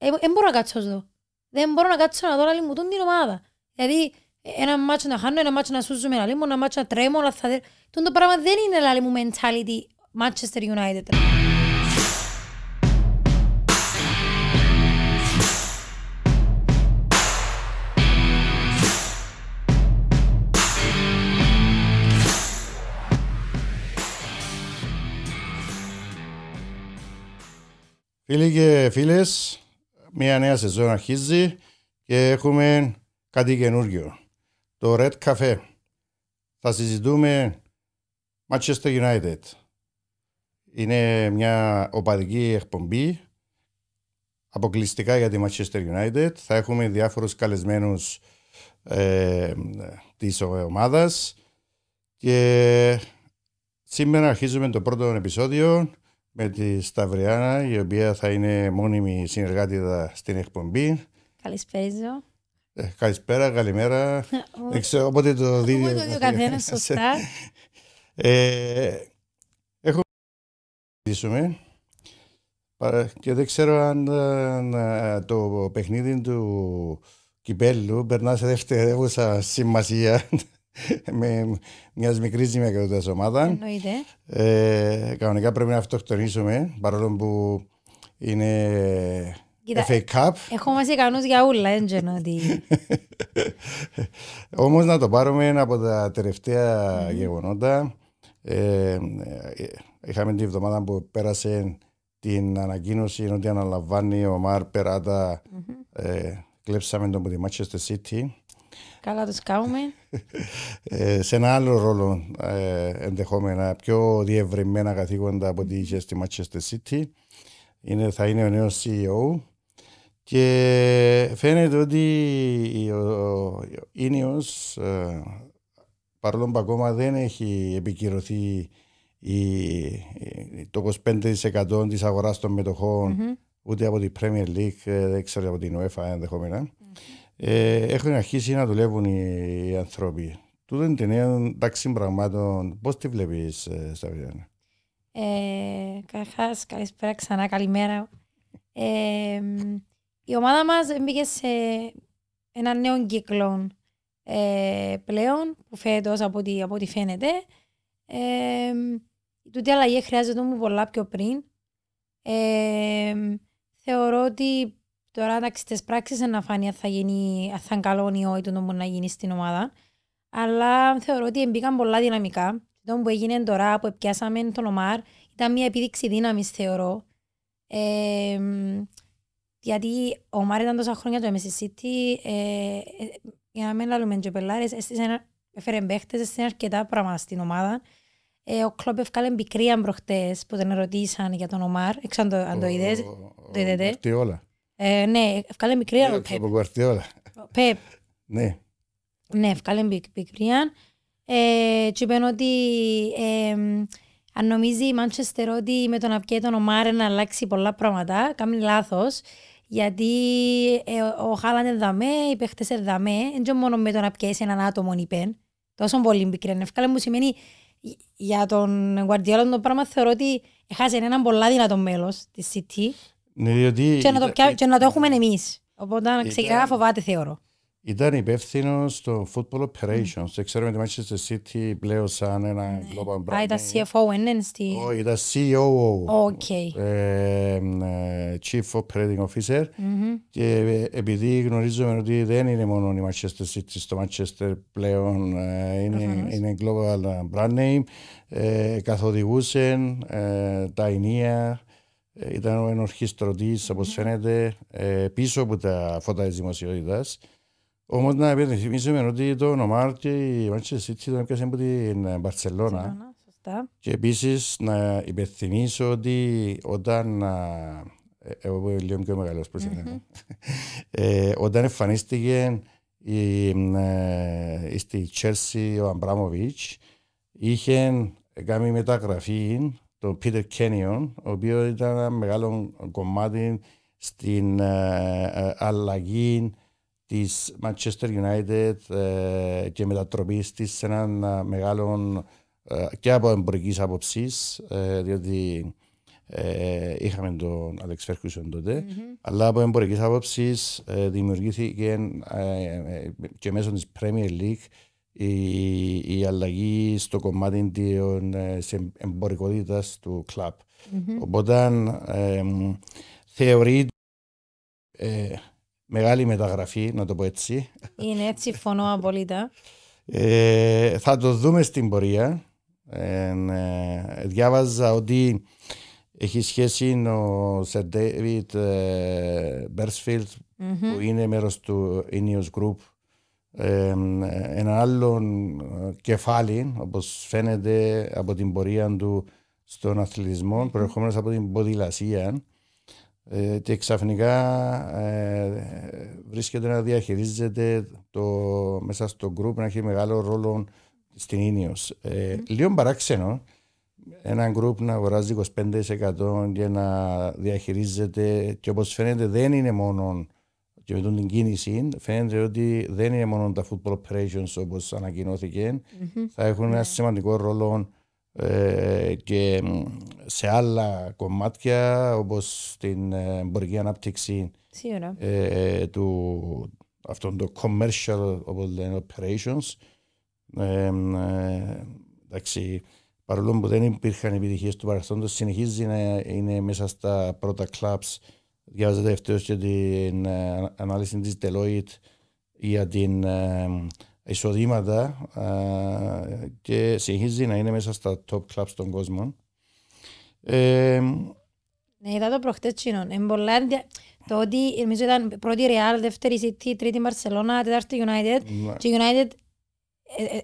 δεν ε, μπορώ να κάτσω εδώ. Δεν μπορώ να κάτσω να δω άλλη μου την ομάδα. Δηλαδή, ε, ένα μάτσο να χάνω, ένα μάτσο να σούζουμε, άλλη μου, ένα μάτσο να τρέμω, όλα αυτά. Τον το πράγμα δεν είναι άλλη μου mentality Manchester United. Φίλοι και φίλες, μια νέα σεζόν αρχίζει και έχουμε κάτι καινούργιο. Το Red Cafe. Θα συζητούμε Manchester United. Είναι μια οπαδική εκπομπή αποκλειστικά για τη Manchester United. Θα έχουμε διάφορους καλεσμένους ε, της ομάδας και σήμερα αρχίζουμε το πρώτο επεισόδιο με τη Σταυριάνα, η οποία θα είναι μόνιμη συνεργάτηδα στην εκπομπή. Καλησπέριζο. Ε, καλησπέρα, καλημέρα. Δεν ξέρω, όποτε το δει. Όποτε το δει ο καθένας, σωστά. ε, και δεν ξέρω αν, αν το παιχνίδι του κυπέλου περνά σε δευτερεύουσα σημασία με μιας μικρής ζημιακότητα ομάδα. Ε, κανονικά πρέπει να αυτοκτονήσουμε παρόλο που είναι Κοίτα, FA Cup. Έχω μαζί ικανούς για όλα, έντζενο ότι... Όμως να το πάρουμε από τα τελευταία γεγονότα. Ε, ε, είχαμε την εβδομάδα που πέρασε την ανακοίνωση ότι αναλαμβάνει ο Μαρ περατα mm-hmm. ε, κλέψαμε τον από τη ε, σε ένα άλλο ρόλο ε, ενδεχόμενα, πιο διευρυμένα καθήκοντα από ό,τι είχε στη Manchester City. Είναι, θα είναι ο νέος CEO και φαίνεται ότι ο, Ίνιος ε, παρόλο που ακόμα δεν έχει επικυρωθεί το 25% της αγοράς των μετοχων mm ούτε από την Premier League, ε, δεν ξέρω από την UEFA ενδεχομενα ε, έχουν αρχίσει να δουλεύουν οι, οι άνθρωποι. Τούτο είναι την τάξη πραγμάτων. Πώς τη βλέπεις ε, Σταυριάννα. Ε, καλησπέρα ξανά, καλημέρα. Ε, η ομάδα μας μπήκε σε ένα νέο κύκλο ε, πλέον, που φέτο από ό,τι, από φαίνεται. Ε, τούτη αλλαγή χρειάζεται μου πολλά πιο πριν. Ε, θεωρώ ότι Τώρα εντάξει, τις πράξεις δεν φάνει αν θα, γίνει, αν θα είναι καλό ή όχι το να γίνει στην ομάδα. Αλλά θεωρώ ότι έμπηκαν πολλά δυναμικά. Το που έγινε τώρα που πιάσαμε τον Ομάρ ήταν μια επίδειξη δύναμης, θεωρώ. Ε, γιατί ο Ομάρ ήταν τόσα χρόνια το MSC ε, ε, για να μην λάβουμε και πελάρες, έφερε μπαίχτες, αρκετά πράγματα στην ομάδα. Ε, ο Κλόπ ευκάλε πικρία προχτές που τον ερωτήσαν για τον Ομάρ. Εξαν αν το είδες. Το είδετε. όλα. Ε, ναι, ευκάλε μικρή ο Πεπ. Από Γουαρτιόλα. Πεπ. Ναι. Ναι, ευκάλε μικρή. Ε, και είπαν ότι ε, αν νομίζει η Μάντσεστερ ότι με τον Απκέ τον Ομάρε να αλλάξει πολλά πράγματα, κάνει λάθος. Γιατί ε, ο Χάλαντ ενδαμέ, οι παίχτες δαμέ. δεν μόνο με τον Απκέ σε έναν άτομο είπαν. Τόσο πολύ μικρή. ανεύκαλε μου σημαίνει για τον Γουαρδιόλα το πράγμα θεωρώ ότι έχασε έναν πολλά δυνατό μέλος της City. Ναι, διότι και, να το, και, να το έχουμε εμείς. Οπότε ξεκινά φοβάται, θεωρώ. Ήταν υπεύθυνο στο Football Operations. Mm. Ξέρουμε τη στη City πλέον σαν ένα mm. global brand. Α, ήταν CFO, είναι στη... Όχι, ήταν COO. E okay. Ε, Chief Operating Officer. Mm-hmm. Και ε, επειδή γνωρίζουμε ότι δεν είναι μόνο η Manchester City στο Manchester πλέον, ε, είναι, mm-hmm. είναι global brand name, ε, καθοδηγούσε ε, τα ενία ε, ήταν ο ενορχιστρωτής, όπως ναι. φαίνεται, ε, πίσω από τα φώτα της δημοσιότητας. Όμως να επιθυμίσουμε ότι το όνομά και η Manchester City ήταν πια από την Μπαρσελόνα. Ναι, και επίσης να υπενθυμίσω ότι όταν ε, εγώ είμαι λίγο πιο μεγάλος προς όταν εμφανίστηκε στη Chelsea ο Αμπράμοβιτ, είχε κάνει μεταγραφή τον Πίτερ Κένιον, ο οποίος ήταν ένα μεγάλο κομμάτι στην ε, ε, αλλαγή της Manchester United ε, και μετατροπής της σε έναν μεγάλο και από εμπορικής άποψης, διότι είχαμε τον Αλέξ Φέρκουσον τότε, mm-hmm. αλλά από εμπορικής άποψης δημιουργήθηκε και μέσω της Premier League η, η αλλαγή στο κομμάτι της ε, εμπορικότητας του κλαμπ. Mm-hmm. Οπότε ε, θεωρεί ε, μεγάλη μεταγραφή, να το πω έτσι. Είναι έτσι, φωνώ απολύτω. Ε, θα το δούμε στην πορεία. Ναι, διάβαζα ότι έχει σχέση ο Σερ Ντέιβιτ Μπέρσφιλτ, που είναι μέρος του Ineos Group, ένα άλλο ε, κεφάλι, όπως φαίνεται από την πορεία του στον αθλητισμό, προερχόμενος από την ποδηλασία. Ε, και ξαφνικά ε, βρίσκεται να διαχειρίζεται το, μέσα στο γκρουπ να έχει μεγάλο ρόλο στην Ίνιος. Λίγο παράξενο, ένα γκρουπ να αγοράζει 25% και να διαχειρίζεται και όπως φαίνεται δεν είναι μόνο και με την κίνηση φαίνεται ότι δεν είναι μόνο τα football operations όπως ανακοινώθηκε. Mm-hmm. Θα έχουν ένα ναι. σημαντικό ρόλο ε, και σε άλλα κομμάτια όπως την ε, εμπορική ανάπτυξη ε, του αυτών των commercial operations. Ε, ε, εντάξει, παρόλο που δεν υπήρχαν επιτυχίες του παρελθόντος, συνεχίζει να είναι μέσα στα πρώτα clubs Διάβαζα τελευταίως και την ε, ανάλυση της Deloitte για την ε, εισοδήματα ε, και συνεχίζει να είναι μέσα στα top clubs των κόσμων. Ναι, είδα το προχτές τσίνον. Εμπολάντια... Το ότι νομίζω ήταν πρώτη Real, δεύτερη City, τρίτη Barcelona, τέταρτη United. Ναι. Και United,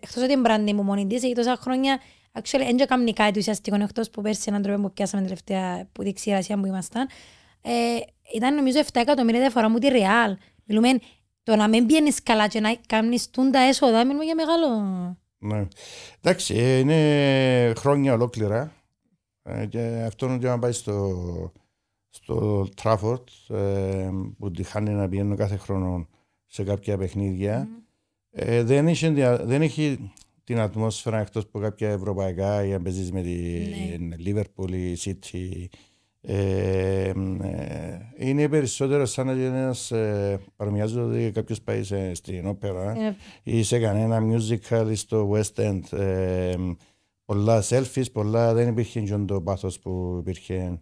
εκτός ότι είναι μου μόνη της, έχει τόσα χρόνια actually, δεν έκαμε κάτι ουσιαστικό, εκτός που πέρσι έναν τρόπο που πιάσαμε τελευταία που δείξει η που ήμασταν ε, ήταν νομίζω 7 εκατομμύρια διαφορά μου τη Ρεάλ. Μιλούμε το να μην πιένεις καλά και να κάνεις τούντα τα έσοδα μιλούμε για μεγάλο. Ναι. Εντάξει, ε, είναι χρόνια ολόκληρα ε, και αυτό είναι ότι να πάεις στο, στο Τράφορτ ε, που τη χάνει να πηγαίνουν κάθε χρόνο σε κάποια παιχνίδια. Mm. Ε, δεν, έχει, δεν έχει την ατμόσφαιρα εκτός από κάποια ευρωπαϊκά ή αν παίζεις με τη Λίβερπολ ή ή City ε, είναι περισσότερο σαν να ένας, ε, παρομοιάζονται κάποιος πάει σε, στην όπερα yeah. ή σε κανένα musical ή στο West End. Ε, πολλά selfies, πολλά δεν υπήρχε και το πάθος που υπήρχε.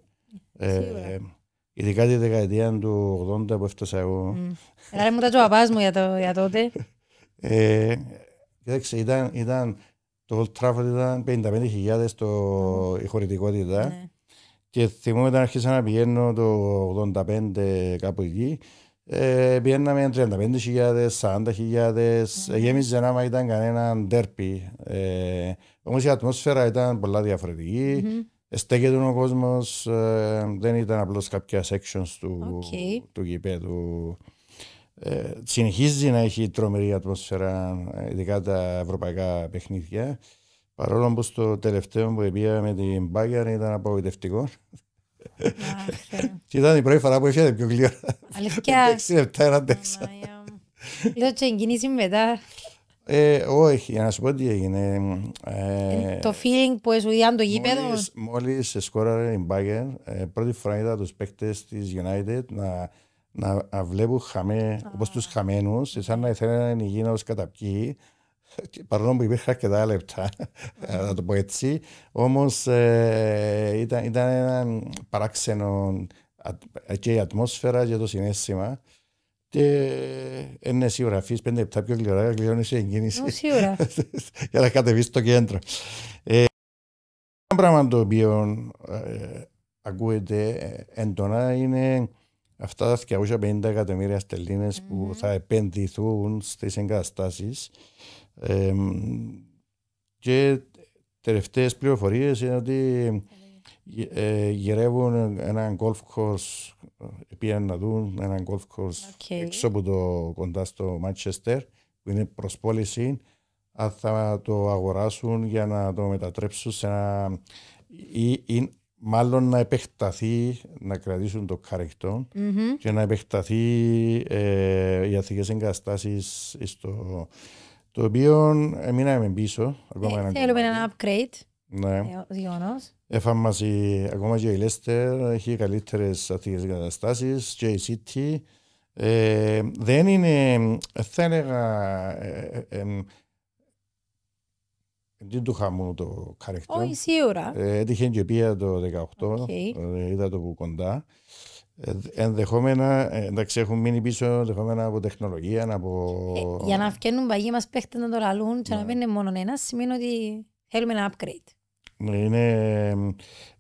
Ε, ειδικά τη δεκαετία του 80 που έφτασα εγώ. Άρα μου τα τζοαπάς μου για, το, για τότε. ε, κοιτάξτε, ήταν, ήταν, το Old Trafford ήταν 55.000 το, η χωρητικότητα. Ναι. Και θυμούμαι όταν άρχισα να πηγαίνω το 85 κάπου εκεί, ε, πηγαίναμε 35.000, 40.000, mm. γέμιζε άμα ήταν κανένα ντέρπι. Ε, Όμως η ατμόσφαιρα ήταν πολλά διαφορετική. Mm-hmm. Στέκεται ο κόσμος, ε, δεν ήταν απλώς κάποια sections του, okay. του γηπέδου. Ε, συνεχίζει να έχει τρομερή ατμόσφαιρα, ειδικά τα ευρωπαϊκά παιχνίδια. Παρόλο που στο τελευταίο που πήγα με την Μπάγκερ ήταν απογοητευτικό. Και ήταν η πρώτη φορά που έφυγε πιο γλυκό. Αλήθεια. 6 λεπτά έναν τέξα. Λέω ότι εγκινήσει μετά. Ε, όχι, για να σου πω τι έγινε. Ε, ε, το feeling που έσου ήταν το γήπεδο. Μόλις σκόραρε η Μπάγκερ, πρώτη φορά είδα τους παίκτες της United να, να, βλέπουν χαμέ, όπως τους χαμένους, σαν να ήθελαν να γίνουν ως καταπιεί, παρόλο που υπήρχε αρκετά λεπτά, να το πω έτσι, όμως ε, ήταν, ήταν ένα παράξενο και η ατμόσφαιρα και το συνέστημα. Και είναι σίγουρα, αφήσεις πέντε λεπτά πιο γλυκά, κλειώνεις η εγκίνηση. Σίγουρα. Για να κατεβείς στο κέντρο. Ε, ένα πράγμα το οποίο ε, ακούεται ε, έντονα είναι αυτά τα 250 εκατομμυρια στελίνες στελίνες που θα επενδυθούν στις εγκαταστάσεις και τελευταίες πληροφορίες είναι ότι ε, γυρεύουν ένα golf course, πήγαν να δουν ένα golf course έξω από το κοντά στο Μάντσεστερ, που είναι προσπόληση πώληση, θα το αγοράσουν για να το μετατρέψουν σε ένα... Ή, μάλλον να επεκταθεί, να κρατήσουν το καρεκτο mm και να επεκταθεί ε, οι αθήκες στο, το οποίο εμείναμε πίσω. Ακόμα ε, θέλουμε ένα upgrade. Ναι. Έφαμε ακόμα και η Λέστερ, έχει καλύτερες αθλητικές καταστάσεις και η City. Ε, δεν είναι, θα έλεγα, ε, ε, ε, ε δεν του χαμού το χαρακτήρα. Όχι, σίγουρα. Ε, έτυχε και πια το 2018, okay. είδα το που κοντά. Ενδεχόμενα, ε, εντάξει, έχουν μείνει πίσω ενδεχόμενα από τεχνολογία, από... Ε, για να φτιάχνουν παγί μας παίχτες να το λαλούν και να μην είναι μόνο ένας, σημαίνει ότι θέλουμε ένα upgrade. Ναι, είναι,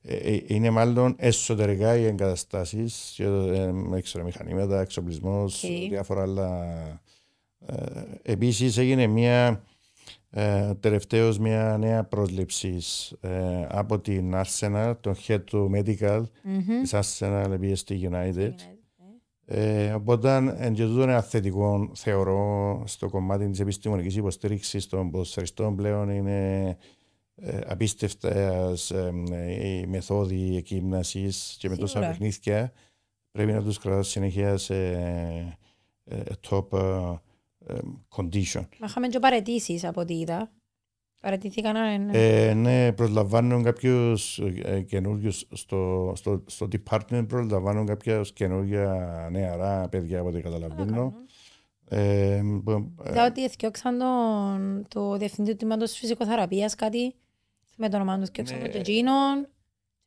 ε, είναι μάλλον εσωτερικά οι εγκαταστάσεις, εξωτερικά εξοπλισμό, okay. διάφορα άλλα. Επίσης, έγινε μια ε, τελευταίως μια νέα πρόσληψης ε, από την Arsenal, το head του medical mm-hmm. της Arsenal BST United. Ναι. Ε, οπότε εν και τούτο είναι θεωρώ στο κομμάτι της επιστημονικής υποστήριξης των ποσοριστών πλέον είναι ε, απίστευτες ε, οι μεθόδοι εκείμνασης και με τόσα παιχνίδια πρέπει να τους κρατάς συνεχεία σε ε, top condition. Μα είχαμε και παρετήσεις από ό,τι είδα. Παρετήθηκαν. ε, ναι, ε, ναι προσλαμβάνουν κάποιους ε, καινούριου στο, στο, στο department, προσλαμβάνουν κάποια καινούργια νεαρά παιδιά από ό,τι καταλαβαίνω. Ε, είδα ότι εθιώξαν τον, το διευθυντή του τμήματος φυσικοθεραπείας κάτι με το όνομά τους και ναι, τον Τζίνον.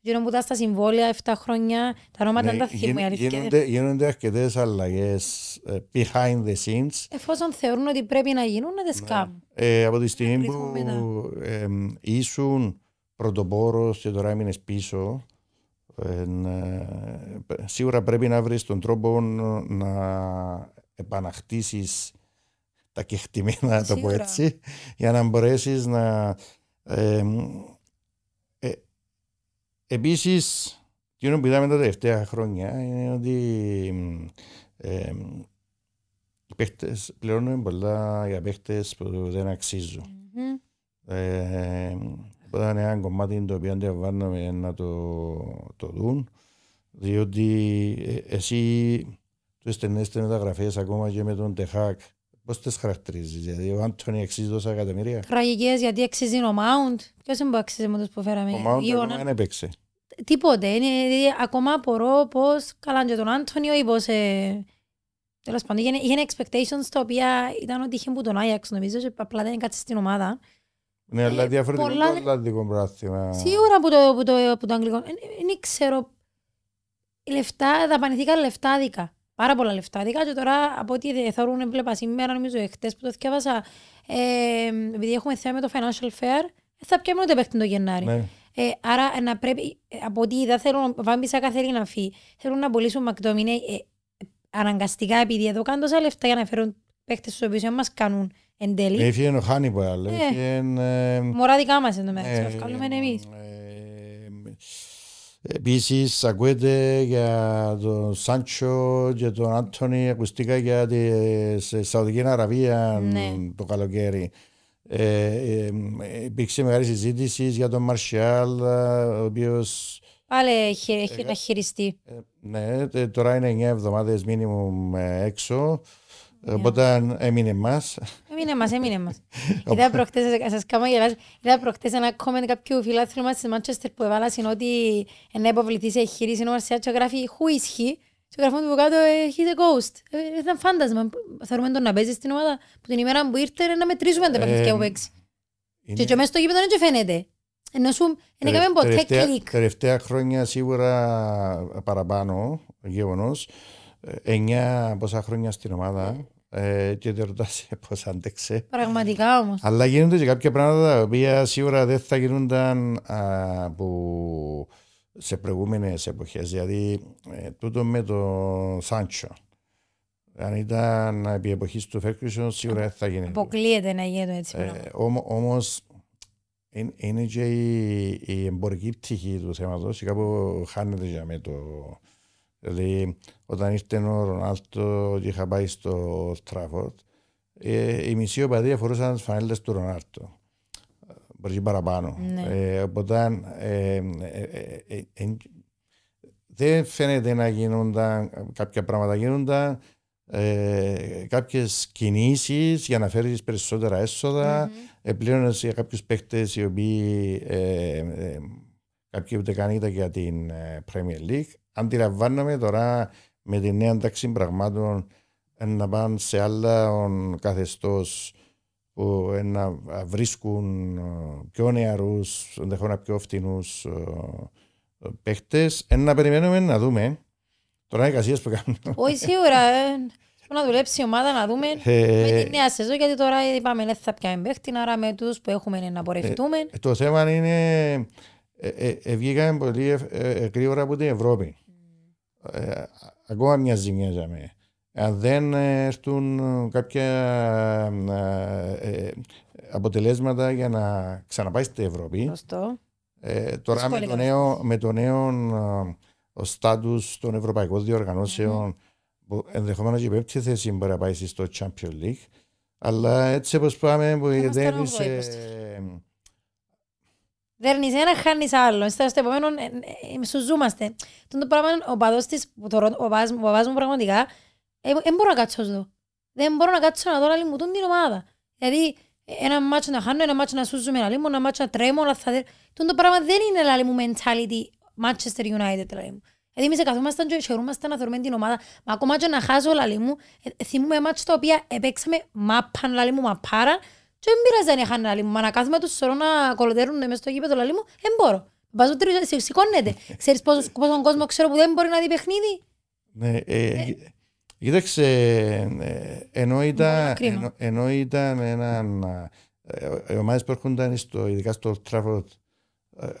Γύρω που στα συμβόλαια 7 χρόνια, τα ρώματα ναι, τα θυμούν. Γίνονται, γίνονται αρκετές αλλαγές ε, behind the scenes. Εφόσον θεωρούν ότι πρέπει να γίνουν, να τι ναι. ε, από τη στιγμή που ε, ήσουν πρωτοπόρος και τώρα έμεινες πίσω, ε, σίγουρα πρέπει να βρεις τον τρόπο να επαναχτίσεις τα κεκτημένα, να το πω έτσι, για να μπορέσεις να. Επίσης, εκείνο που είδαμε τα τελευταία χρόνια είναι ότι ε, οι είναι πληρώνουν πολλά για παίχτες που δεν αξίζουν. Mm-hmm. Ε, οπότε είναι ένα κομμάτι το οποίο αντιλαμβάνομαι να το, το δουν, διότι ε, εσύ του στενέστε μεταγραφέ ακόμα και με τον Τεχάκ, Πώς τις χαρακτηρίζει, δηλαδή ο Άντωνη αξίζει τόσα εκατομμύρια. Τραγικές, γιατί αξίζει ο Μάουντ. Ποιος που αξίζει με τους που φέραμε. Ο Μάουντ ακόμα δεν έπαιξε. Τίποτε. Είναι, ακόμα απορώ πώς καλάντζε τον Άντωνιο ή πώς. Ε, τέλος πάντων, είχε, είχε expectations τα οποία ήταν ότι είχε που τον Άγιαξ νομίζω και απλά δεν κάτσε στην ομάδα. Ναι, αλλά ε, διαφορετικό πολλά... το Ατλαντικό πράθυμα. Σίγουρα από το, το, το Αγγλικό. Δεν ε, ε, ξέρω. Λεφτά, δαπανηθήκαν λεφτά δικά πάρα πολλά λεφτά. Δικά και τώρα από ό,τι θεωρούν, έβλεπα σήμερα, νομίζω εχθές που το διάβασα, ε, επειδή έχουμε θέμα με το financial fair, θα πιάμε ούτε παίχτη το Γενάρη. Ναι. Ε, άρα να πρέπει, ε, από ό,τι είδα, θέλουν, βάμπησα καθαρή να φύγει. Θέλουν να πουλήσουν μακτόμινε ε, αναγκαστικά, επειδή εδώ κάνουν τόσα λεφτά για να φέρουν παίχτε στους οποίους μας κάνουν εν τέλει. Έφυγε ο Χάνι Μωρά δικά μας εν τω ε, μεταξύ, εμείς. Ε, Επίσης, ακούετε για τον Σάντσο και τον Άντωνη, ακουστικά για τη Σαουδική Αραβία ναι. το καλοκαίρι. Ε, ε, υπήρξε μεγάλη συζήτηση για τον Μαρσιάλ, ε, ο οποίος. Πάλι έχει να ε, χειριστεί. ναι, τώρα είναι 9 εβδομάδε μήνυμου έξω. Ε, οπότε έμεινε μας. Έμεινε μας, έμεινε μας. Είδα προχτές, σας κάμα γελά. είδα προχτές ένα κόμμεν κάποιου φιλάθρου μας στη Μάντσεστερ που έβαλα στην ότι ένα υποβληθή σε εγχειρήση ενώ αρσιά και γράφει «Who is he» και γράφουν του κάτω «Ε, «He's a ghost». Ε, ήταν φάντασμα. Θεωρούμε τον να παίζει στην ομάδα που την ημέρα που ήρθε να μετρήσουμε τα παιχνίδια που παίξει. Και και μέσα στο γήπεδο δεν φαίνεται. Ενώ σου δεν έκαμε ποτέ κλικ. Τελευταία χρόνια σίγουρα παραπάνω γεγονός. Εννιά πόσα χρόνια στην ομάδα ε, και το ρωτάς ε, πώς άντεξε. Πραγματικά όμως. Αλλά γίνονται και κάποια πράγματα τα οποία σίγουρα δεν θα γίνονταν από σε προηγούμενες εποχές. Δηλαδή ε, τούτο με τον Σάντσο. Αν ήταν επί εποχής του Φέρκουσον σίγουρα δεν θα γίνεται. Αποκλείεται να γίνεται έτσι. Ε, όμως είναι και η, η εμπορική πτυχή του θέματος και κάπου χάνεται για με το Δηλαδή, όταν ήρθε ο Ρονάλτο και είχα πάει στο Στράφορντ, ε, οι μισοί οπαδοί φορούσαν τις φανέλες του Ρονάλτο. Μπορεί παραπάνω. Ναι. Ε, οπότε, ε, ε, δεν φαίνεται να γίνονταν, κάποια πράγματα γίνονταν, ε, κάποιες κινήσεις για να φέρεις περισσότερα έσοδα, mm-hmm. ε, σε κάποιους οι οποίοι ε, κάποιοι ούτε καν ήταν για την ε, Premier League. Αντιλαμβάνομαι τώρα με τη νέα τάξη πραγμάτων να πάνε σε άλλα καθεστώς που να βρίσκουν ε, πιο νεαρούς, ενδεχόμενα πιο φτηνούς ε, παίχτες. Να περιμένουμε να δούμε. Τώρα είναι εργασίες που κάνουμε. Όχι σίγουρα. Να δουλέψει η ομάδα να δούμε με τη νέα σεζόν γιατί τώρα είπαμε ότι θα πιάμε παίχτη, άρα με τους που έχουμε να πορευτούμε. το θέμα είναι ε, ε, ε, βγήκαμε πολύ γρήγορα από την Ευρώπη. Ακόμα μια ζημιά για μένα. Αν δεν έρθουν κάποια αποτελέσματα για να ξαναπάει στην Ευρώπη. Ε, τώρα με το, νέο, με το νέο στάτους των ευρωπαϊκών διοργανώσεων mm-hmm. που ενδεχομένως η πέμπτη θέση μπορεί να πάει στο Champions League. Αλλά έτσι όπως πάμε, που είσαι... Δέρνεις ένα, χάνεις άλλο. Στα ε, ε, στο επόμενο, σου ζούμαστε. Τον το πράγμα, ο παδός της, ο παπάς μου πραγματικά, δεν ε, μπορώ να κάτσω εδώ. Δεν μπορώ να κάτσω να δω άλλη μου την ομάδα. Δηλαδή, ένα μάτσο να χάνω, ένα μάτσο να σου ζούμε να λίμω, ένα μάτσο να τρέμω, να θα... Τον το πράγμα δεν είναι άλλη μου mentality Manchester United, λάλη μου. Δηλαδή, εμείς καθόμαστε και χαιρούμασταν να θεωρούμε την ομάδα. Μα ακόμα και να χάσω λάλη μου, θυμούμε μάτσο τα οποία επέξαμε μαπαν λάλη μου, μαπάρα, και δεν πειράζει αν είχαν άλλη Μα να κάθομαι τους σωρό να κολοτέρουν μέσα στο γήπεδο λαλί μου, δεν μπορώ. Βάζω τρίτο, ε, σηκώνεται. Ξέρεις πόσο, πόσο κόσμο ξέρω που δεν μπορεί να δει παιχνίδι. Ναι, ε, ε. κοίταξε, ενώ ήταν, ενώ, ήταν ένα, ε, οι ομάδες που έρχονταν στο, ειδικά στο Τράφορτ,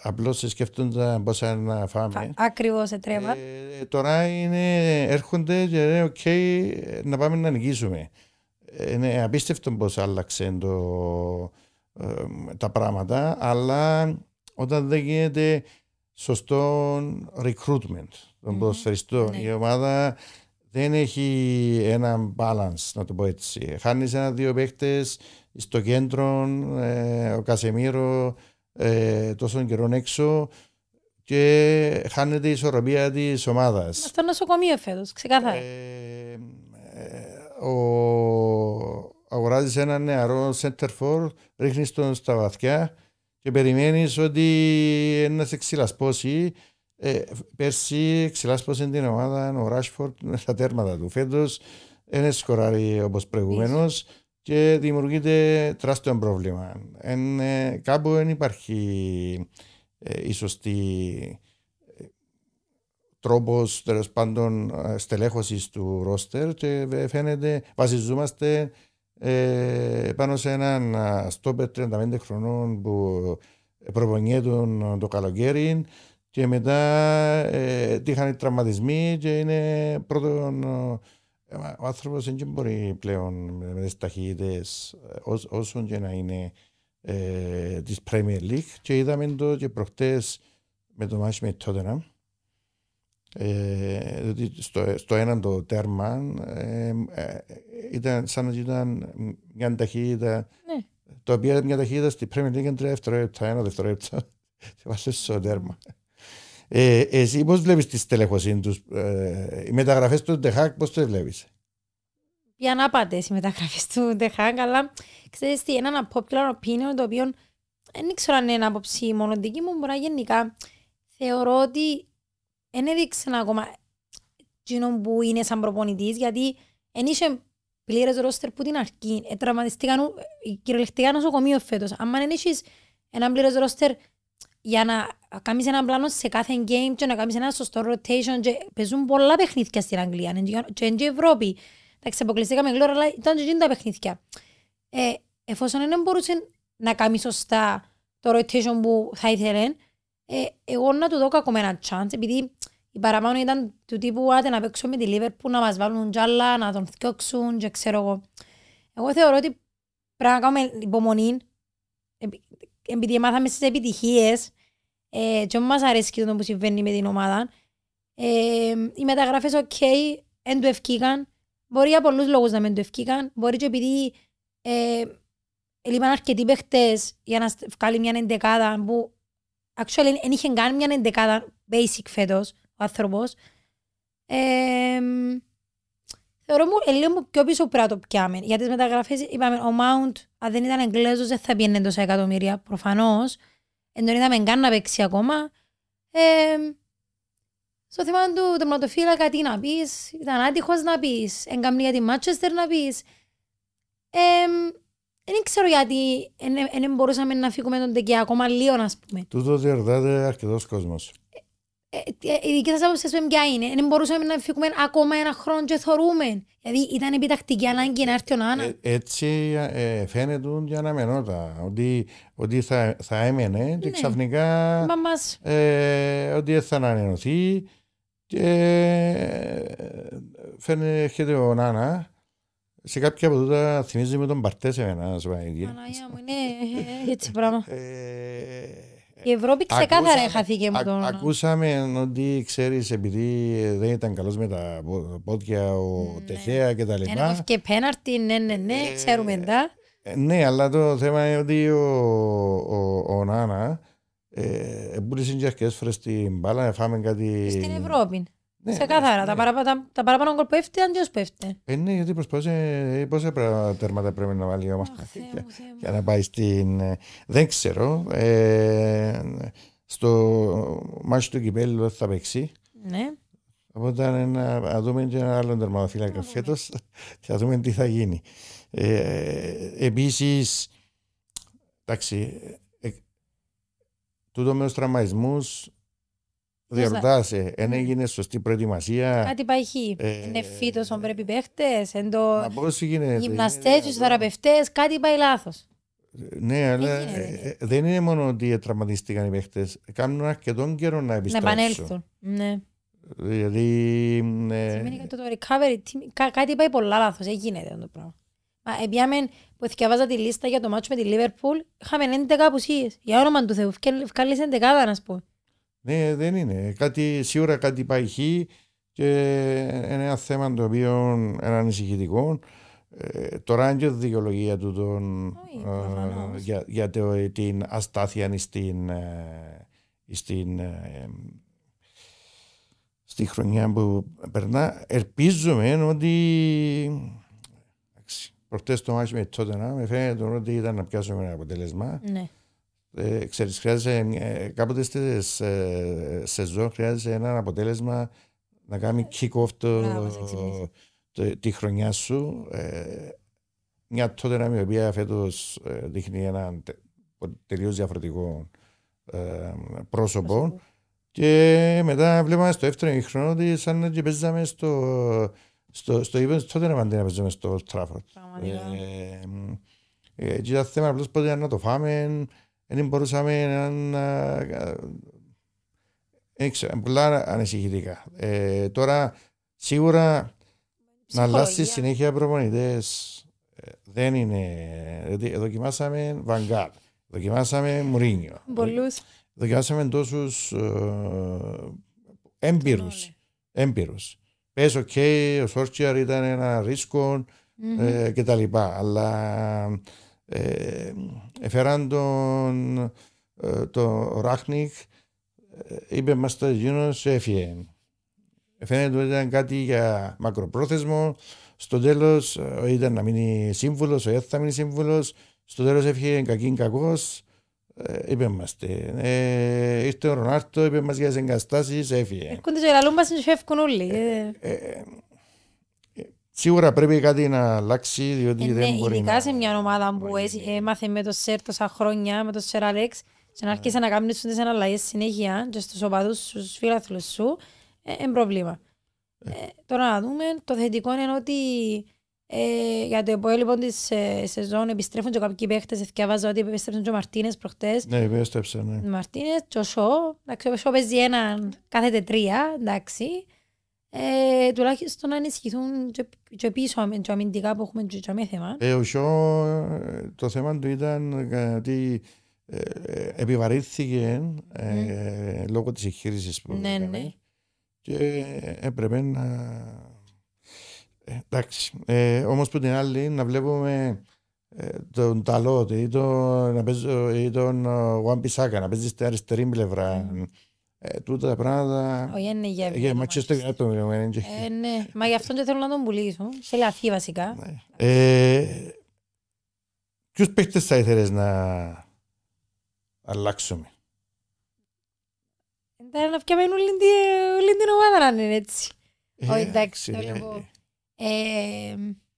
Απλώ σκεφτούνταν πώ να φάμε. Ακριβώ, σε τρέμα. Ε, τώρα είναι, έρχονται και λένε: OK, να πάμε να νικήσουμε είναι απίστευτο πώς άλλαξε το, ε, τα πράγματα, αλλά όταν δεν γίνεται σωστό recruitment των ναι. η ομάδα δεν έχει ένα balance, να το πω έτσι. Χάνεις ένα-δύο παίχτες στο κέντρο, ε, ο Κασεμίρο ε, τόσο έξω και χάνεται η ισορροπία της ομάδας. Στα νοσοκομεία φέτος, ξεκάθαρα. Ε, ο... αγοράζεις ένα νεαρό center for, ρίχνεις τον στα βαθιά και περιμένεις ότι ένας σε ξυλασπώσει. Ε, πέρσι ξυλάσπωσε την ομάδα ο Ράσφορντ με τέρματα του. Φέτος ε, δεν σκοράρει όπως προηγουμένως και δημιουργείται τεράστιο πρόβλημα. Εν, ε, κάπου δεν υπάρχει ε, η σωστή τρόπος τέλος πάντων ε, στελέχωσης του ρόστερ και ε, φαίνεται βασιζόμαστε ε, πάνω σε έναν στόπερ 35 χρονών που ε, προπονιέται το καλοκαίρι και μετά ε, τύχανε τραυματισμοί και είναι πρώτον ο άνθρωπο δεν μπορεί πλέον με τις ταχύτητες όσο και να είναι ε, της Premier League και είδαμε το και προχτές με το Μάσι με ε, στο, στο έναν το τέρμα ε, ε, ήταν σαν να ήταν μια ταχύτητα ναι. το οποίο ήταν μια ταχύτητα στην Premier League τρία δευτερόλεπτα, ένα δευτερόλεπτα και βάση στο τέρμα εσύ πώς βλέπεις τη στελεχωσή τους οι μεταγραφές του Ντεχάκ πώς το βλέπεις για να πάτε οι μεταγραφές του Ντεχάκ αλλά ξέρεις τι ένα popular opinion το οποίο δεν ξέρω αν είναι άποψη μόνο δική μου μπορεί γενικά θεωρώ ότι δεν έδειξε ακόμα εκείνο που είναι σαν προπονητής, γιατί δεν είχε πλήρες ρόστερ που την αρκεί. Ε, τραυματιστήκαν ε, κυριολεκτικά νοσοκομείο φέτος. Αν δεν είχες ένα πλήρες ρόστερ για να κάνεις έναν πλάνο σε κάθε game και να κάνεις ένα σωστό rotation, και παίζουν πολλά παιχνίδια στην Αγγλία. Και στην Ευρώπη. Εντάξει, αποκλειστήκαμε γλώρα, αλλά ήταν και τα παιχνίδια. Ε, εφόσον δεν μπορούσε να κάνεις σωστά το rotation που θα ήθελε, ε, εγώ να του δω ακόμα ένα chance, επειδή η παραπάνω ήταν του τύπου άτε να παίξω με τη που να μας βάλουν τζάλα, να τον θιώξουν και ξέρω εγώ. Εγώ θεωρώ ότι πρέπει να κάνουμε υπομονή, επειδή μάθαμε στις επιτυχίες ε, και μας αρέσει το που συμβαίνει με την ομάδα. Ε, οι μεταγραφές okay, δεν του ευκήκαν. Μπορεί για πολλούς λόγους να μην του ευκήκαν. Μπορεί και επειδή ε, λείπαν αρκετοί παίχτες για να βγάλει μια εντεκάδα που actually δεν είχε κάνει μια εντεκάδα basic φέτος άνθρωπος. Ε, θεωρώ μου ε, λίγο πιο πίσω πρέπει να το πιάμε. Για τις μεταγραφές, είπαμε, ο Mount, αν δεν ήταν Εγγλέζο, δεν θα πήγαινε τόσα εκατομμύρια προφανώς. Εν τον είδαμε καν να παίξει ακόμα. Ε, στο θέμα του τερματοφύλακα, τι να πεις, ήταν άτυχος να πεις, έγκαμνη για τη Μάτσεστερ να πεις. Ε, δεν ξέρω γιατί δεν μπορούσαμε να φύγουμε τον Τεκέα ακόμα λίγο, ας πούμε. Τούτο διερδάται αρκετός κόσμος. Ε, ε, η δική σα άποψη ποια είναι. Δεν μπορούσαμε να φύγουμε ακόμα ένα χρόνο και θορούμε. Δηλαδή ήταν επιτακτική ανάγκη να έρθει ο Νάνα. Ε, έτσι ε, φαίνεται και αναμενόταν ότι, ότι θα, θα έμενε ναι. και ξαφνικά Μαμάς. ε, ότι θα ανανεωθεί. Και ε, φαίνεται έρχεται ο Νάνα. Σε κάποια από τούτα θυμίζει με τον Παρτέ σε εμένα, να σου πάει. Παναγία μου, ναι, έτσι πράγμα. Ε, η Ευρώπη ξεκάθαρα χαθεί και με τον. Α, ακούσαμε ότι ξέρεις, επειδή δεν ήταν καλός με τα πόδια ο ναι. Τεχέα και τα λοιπά. Ένα και πέναρτη, ναι, ναι, ναι, ε, ξέρουμε εντά. Ναι, αλλά το θέμα είναι ότι ο, ο, ο, ο Νάνα ε, πούλησε και αρκετές φορές την μπάλα, φάμε κάτι. Στην Ευρώπη σε ναι, ναι, καθαρά. Ναι. τα, τα παραπάνω γκολ πέφτει, αντίο πέφτει. Ε, ναι, γιατί προσπαθούσε πόσα τέρματα πρέπει να βάλει ο για, για να πάει στην. Ε, δεν ξέρω. Ε, στο μάτι του κυπέλου θα παίξει. Ναι. Οπότε να δούμε και ένα άλλο τερματοφύλακα φέτο και θα δούμε τι θα γίνει. Ε, Επίσης, εντάξει, ε, τούτο με τους τραυματισμούς Διαρωτάσαι, δεν ναι. έγινε σωστή προετοιμασία. Ε, κάτι πάει είναι φίτο, αν πρέπει παίχτες. Εντο... Γυμναστέ, του θεραπευτέ, κάτι πάει λάθος. Ναι, αλλά ε, ε, δεν είναι μόνο ότι τραυματίστηκαν οι παίχτες. Κάνουν αρκετό καιρό να επιστρέψουν. Να επανέλθουν. Ναι. Δηλαδή. Ναι. Σημαίνει κάτι το recovery Κάτι πάει πολλά λάθος. Δεν γίνεται το πράγμα. επειδή που θυκευάζα τη λίστα για το μάτσο με τη Λίβερπουλ, είχαμε 11 απουσίε. Για όνομα του Θεού, βγάλει 11 να σου πω. Ναι, δεν είναι. Κάτι, σίγουρα κάτι πάει χει και ένα θέμα το οποίο είναι ανησυχητικό. Ε, τώρα είναι και δικαιολογία του τον, ε, για, ε, την αστάθεια στην, στην, ε, ε, στη χρονιά που περνά. Ελπίζουμε ότι προχτές το μάχη με τότε να με φαίνεται ότι ήταν να πιάσουμε ένα αποτέλεσμα. Ναι ε, ξέρεις, χρειάζεται, ε, κάποτε στη σεζόν χρειάζεται ένα αποτέλεσμα να κάνει ε, kick-off το, το, τη χρονιά σου. Ε, μια τότε να μην πει, φέτος ε, δείχνει ένα τε, τελείως διαφορετικό ε, πρόσωπο. Και μετά βλέπαμε στο δεύτερο χρόνο ότι σαν να παίζαμε στο, στο, στο Ιβεν, τότε να μην παίζαμε στο τράφορτ. Ε, ε, και ήταν θέμα απλώς πότε να το φάμε, δεν μπορούσαμε να... Ε, ξέρω, πολλά ανησυχητικά. Ε, τώρα, σίγουρα να αλλάξει συνέχεια προπονητές ε, δεν είναι. Δηλαδή, δοκιμάσαμε Βαγκάρ, δοκιμάσαμε Μουρίνιο. Ε, Πολλούς. Δοκιμάσαμε τόσους ε, έμπειρους. Έμπειρους. Πες, οκ, ο Σόρτσιαρ ήταν ένα ρίσκο mm-hmm. ε, κτλ. Αλλά ε, έφεραν τον ε, το Ράχνικ, ε, είπε μας το σε έφυγε. Φαίνεται ότι ήταν κάτι για μακροπρόθεσμο. Στο τέλος ε, ήταν να μείνει σύμβουλος, ο Ιάθ θα μείνει σύμβουλος. Στο τέλος έφυγε κακήν κακός. Ε, είπε μας. Ε, ήρθε ο Ρονάρτο, είπε μας για τι εγκαταστάσεις, έφυγε. Έχουν τη ζωή, αλλά μα φεύγουν όλοι. Σίγουρα πρέπει κάτι να αλλάξει, διότι ε, ναι, δεν ναι, μπορεί ειδικά να... σε μια ομάδα που έμαθε με το ΣΕΡ τόσα χρόνια, με το ΣΕΡ Αλέξ, και να ναι. αρχίσει να κάνεις τις αναλλαγές συνέχεια και στους οπαδούς, στους φίλαθλους σου, είναι πρόβλημα. Ε. ε, τώρα να δούμε, το θετικό είναι ότι ε, για το επόμενο λοιπόν της ε, σεζόν επιστρέφουν και κάποιοι παίχτες, ευκαιαβάζω ότι επιστρέφουν και ο Μαρτίνες προχτές. Ναι, επέστρεψε, ναι. Ο Μαρτίνες και ο εντάξει, ο παίζει έναν κάθε τετρία, εντάξει ε, τουλάχιστον να ενισχυθούν και, και πίσω και αμυντικά που έχουμε και, και θέμα. Ε, ο Σιώ, ε, το θέμα του ήταν ότι ε, ε επιβαρύνθηκε ε, λόγω της εγχείρησης που ναι, ναι. και έπρεπε να... Ε, εντάξει, ε, όμως που την άλλη να βλέπουμε τον Ταλότ ή τον, ή τον Γουάν Πισάκα να παίζει στην αριστερή πλευρά mm ε, τούτα τα πράγματα. Όχι, είναι για Για Manchester United το Ε, ναι, μα γι' αυτό δεν θέλω να τον πουλήσω. Σε λαθή βασικά. Ναι. Ε, ποιους θα ήθελες να αλλάξουμε. Εντάξει, να πιάμε όλη την ομάδα να είναι έτσι. Ε, Όχι, εντάξει, το λέω. Ε,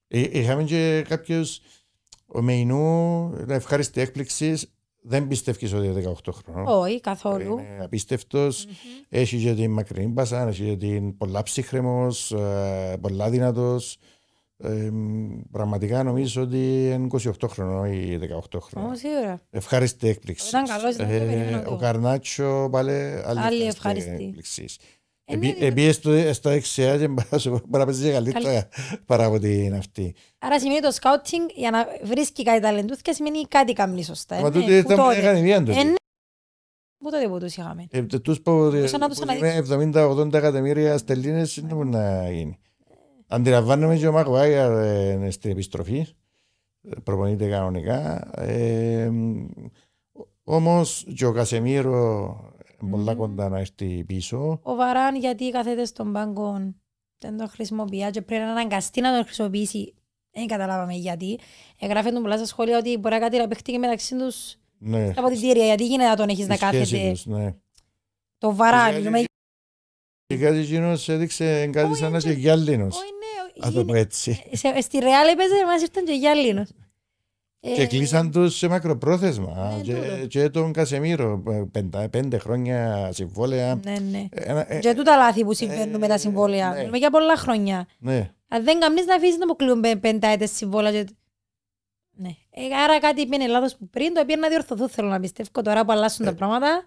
ε. Είχαμε και κάποιους ο Μεϊνού, ευχάριστη έκπληξη, δεν πιστεύεις ότι είναι 18 χρόνων. Όχι, καθόλου. Είναι Έχει γιατί την μακρινή μπασά, έχει και την πολλά ψύχρεμος, ε, πολλά δυνατός. πραγματικά νομίζω ότι είναι 28 χρονών ή 18 χρονών. Oh, σίγουρα. Ευχάριστη έκπληξη. ε, ο Καρνάτσο πάλι άλλη, άλλη ευχάριστη έκπληξη. Επίε στο δεξιά και μπορεί να παίζεις και καλύτερα παρά από την αυτή. Άρα σημαίνει το σκάουτινγκ για να βρίσκει κάτι και σημαίνει κάτι καμπλή σωστά. Μα τούτε έκανε μία τους. Πού τότε ιδέα Τους που είναι 70-80 εκατομμύρια στελίνες δεν μπορεί να γίνει. Αντιλαμβάνομαι και ο Μάκο ε, στην επιστροφή, προπονείται κανονικά. Ε, όμως και ο Κασεμίρο πολλά κοντά να έρθει πίσω. Ο Βαράν γιατί κάθεται στον πάγκο δεν τον χρησιμοποιεί και πρέπει να αναγκαστεί να τον χρησιμοποιήσει. Δεν καταλάβαμε γιατί. Εγγράφει τον πολλά στα σχόλια ότι μπορεί κάτι να παιχτεί και μεταξύ τους ναι. από την τήρια. Γιατί γίνεται να τον έχεις να κάθεται. Τους, ναι. Το Βαράν. Και, κάτι εκείνο έδειξε κάτι σαν να είσαι γυαλίνο. Όχι, ναι. έτσι. Στη Ρεάλ έπαιζε, μα ήρθαν και γυαλίνο. Ε, και κλείσαν ε, τους σε μακροπρόθεσμα. Ναι, και, και, τον Κασεμίρο, ε, πέντε, πέντε χρόνια συμβόλαια. Ναι, ναι. Ένα, ε, και τούτα λάθη που συμβαίνουν ε, με τα συμβόλαια. Ναι. για πολλά χρόνια. Ναι. Αν δεν κάνεις να αφήσεις να αποκλείουν πενταέτε συμβόλαια. Και... Ναι. άρα κάτι είναι λάθος που πριν το πήγαινε να διορθωθώ. Θέλω να πιστεύω τώρα που αλλάσουν ε, τα πράγματα.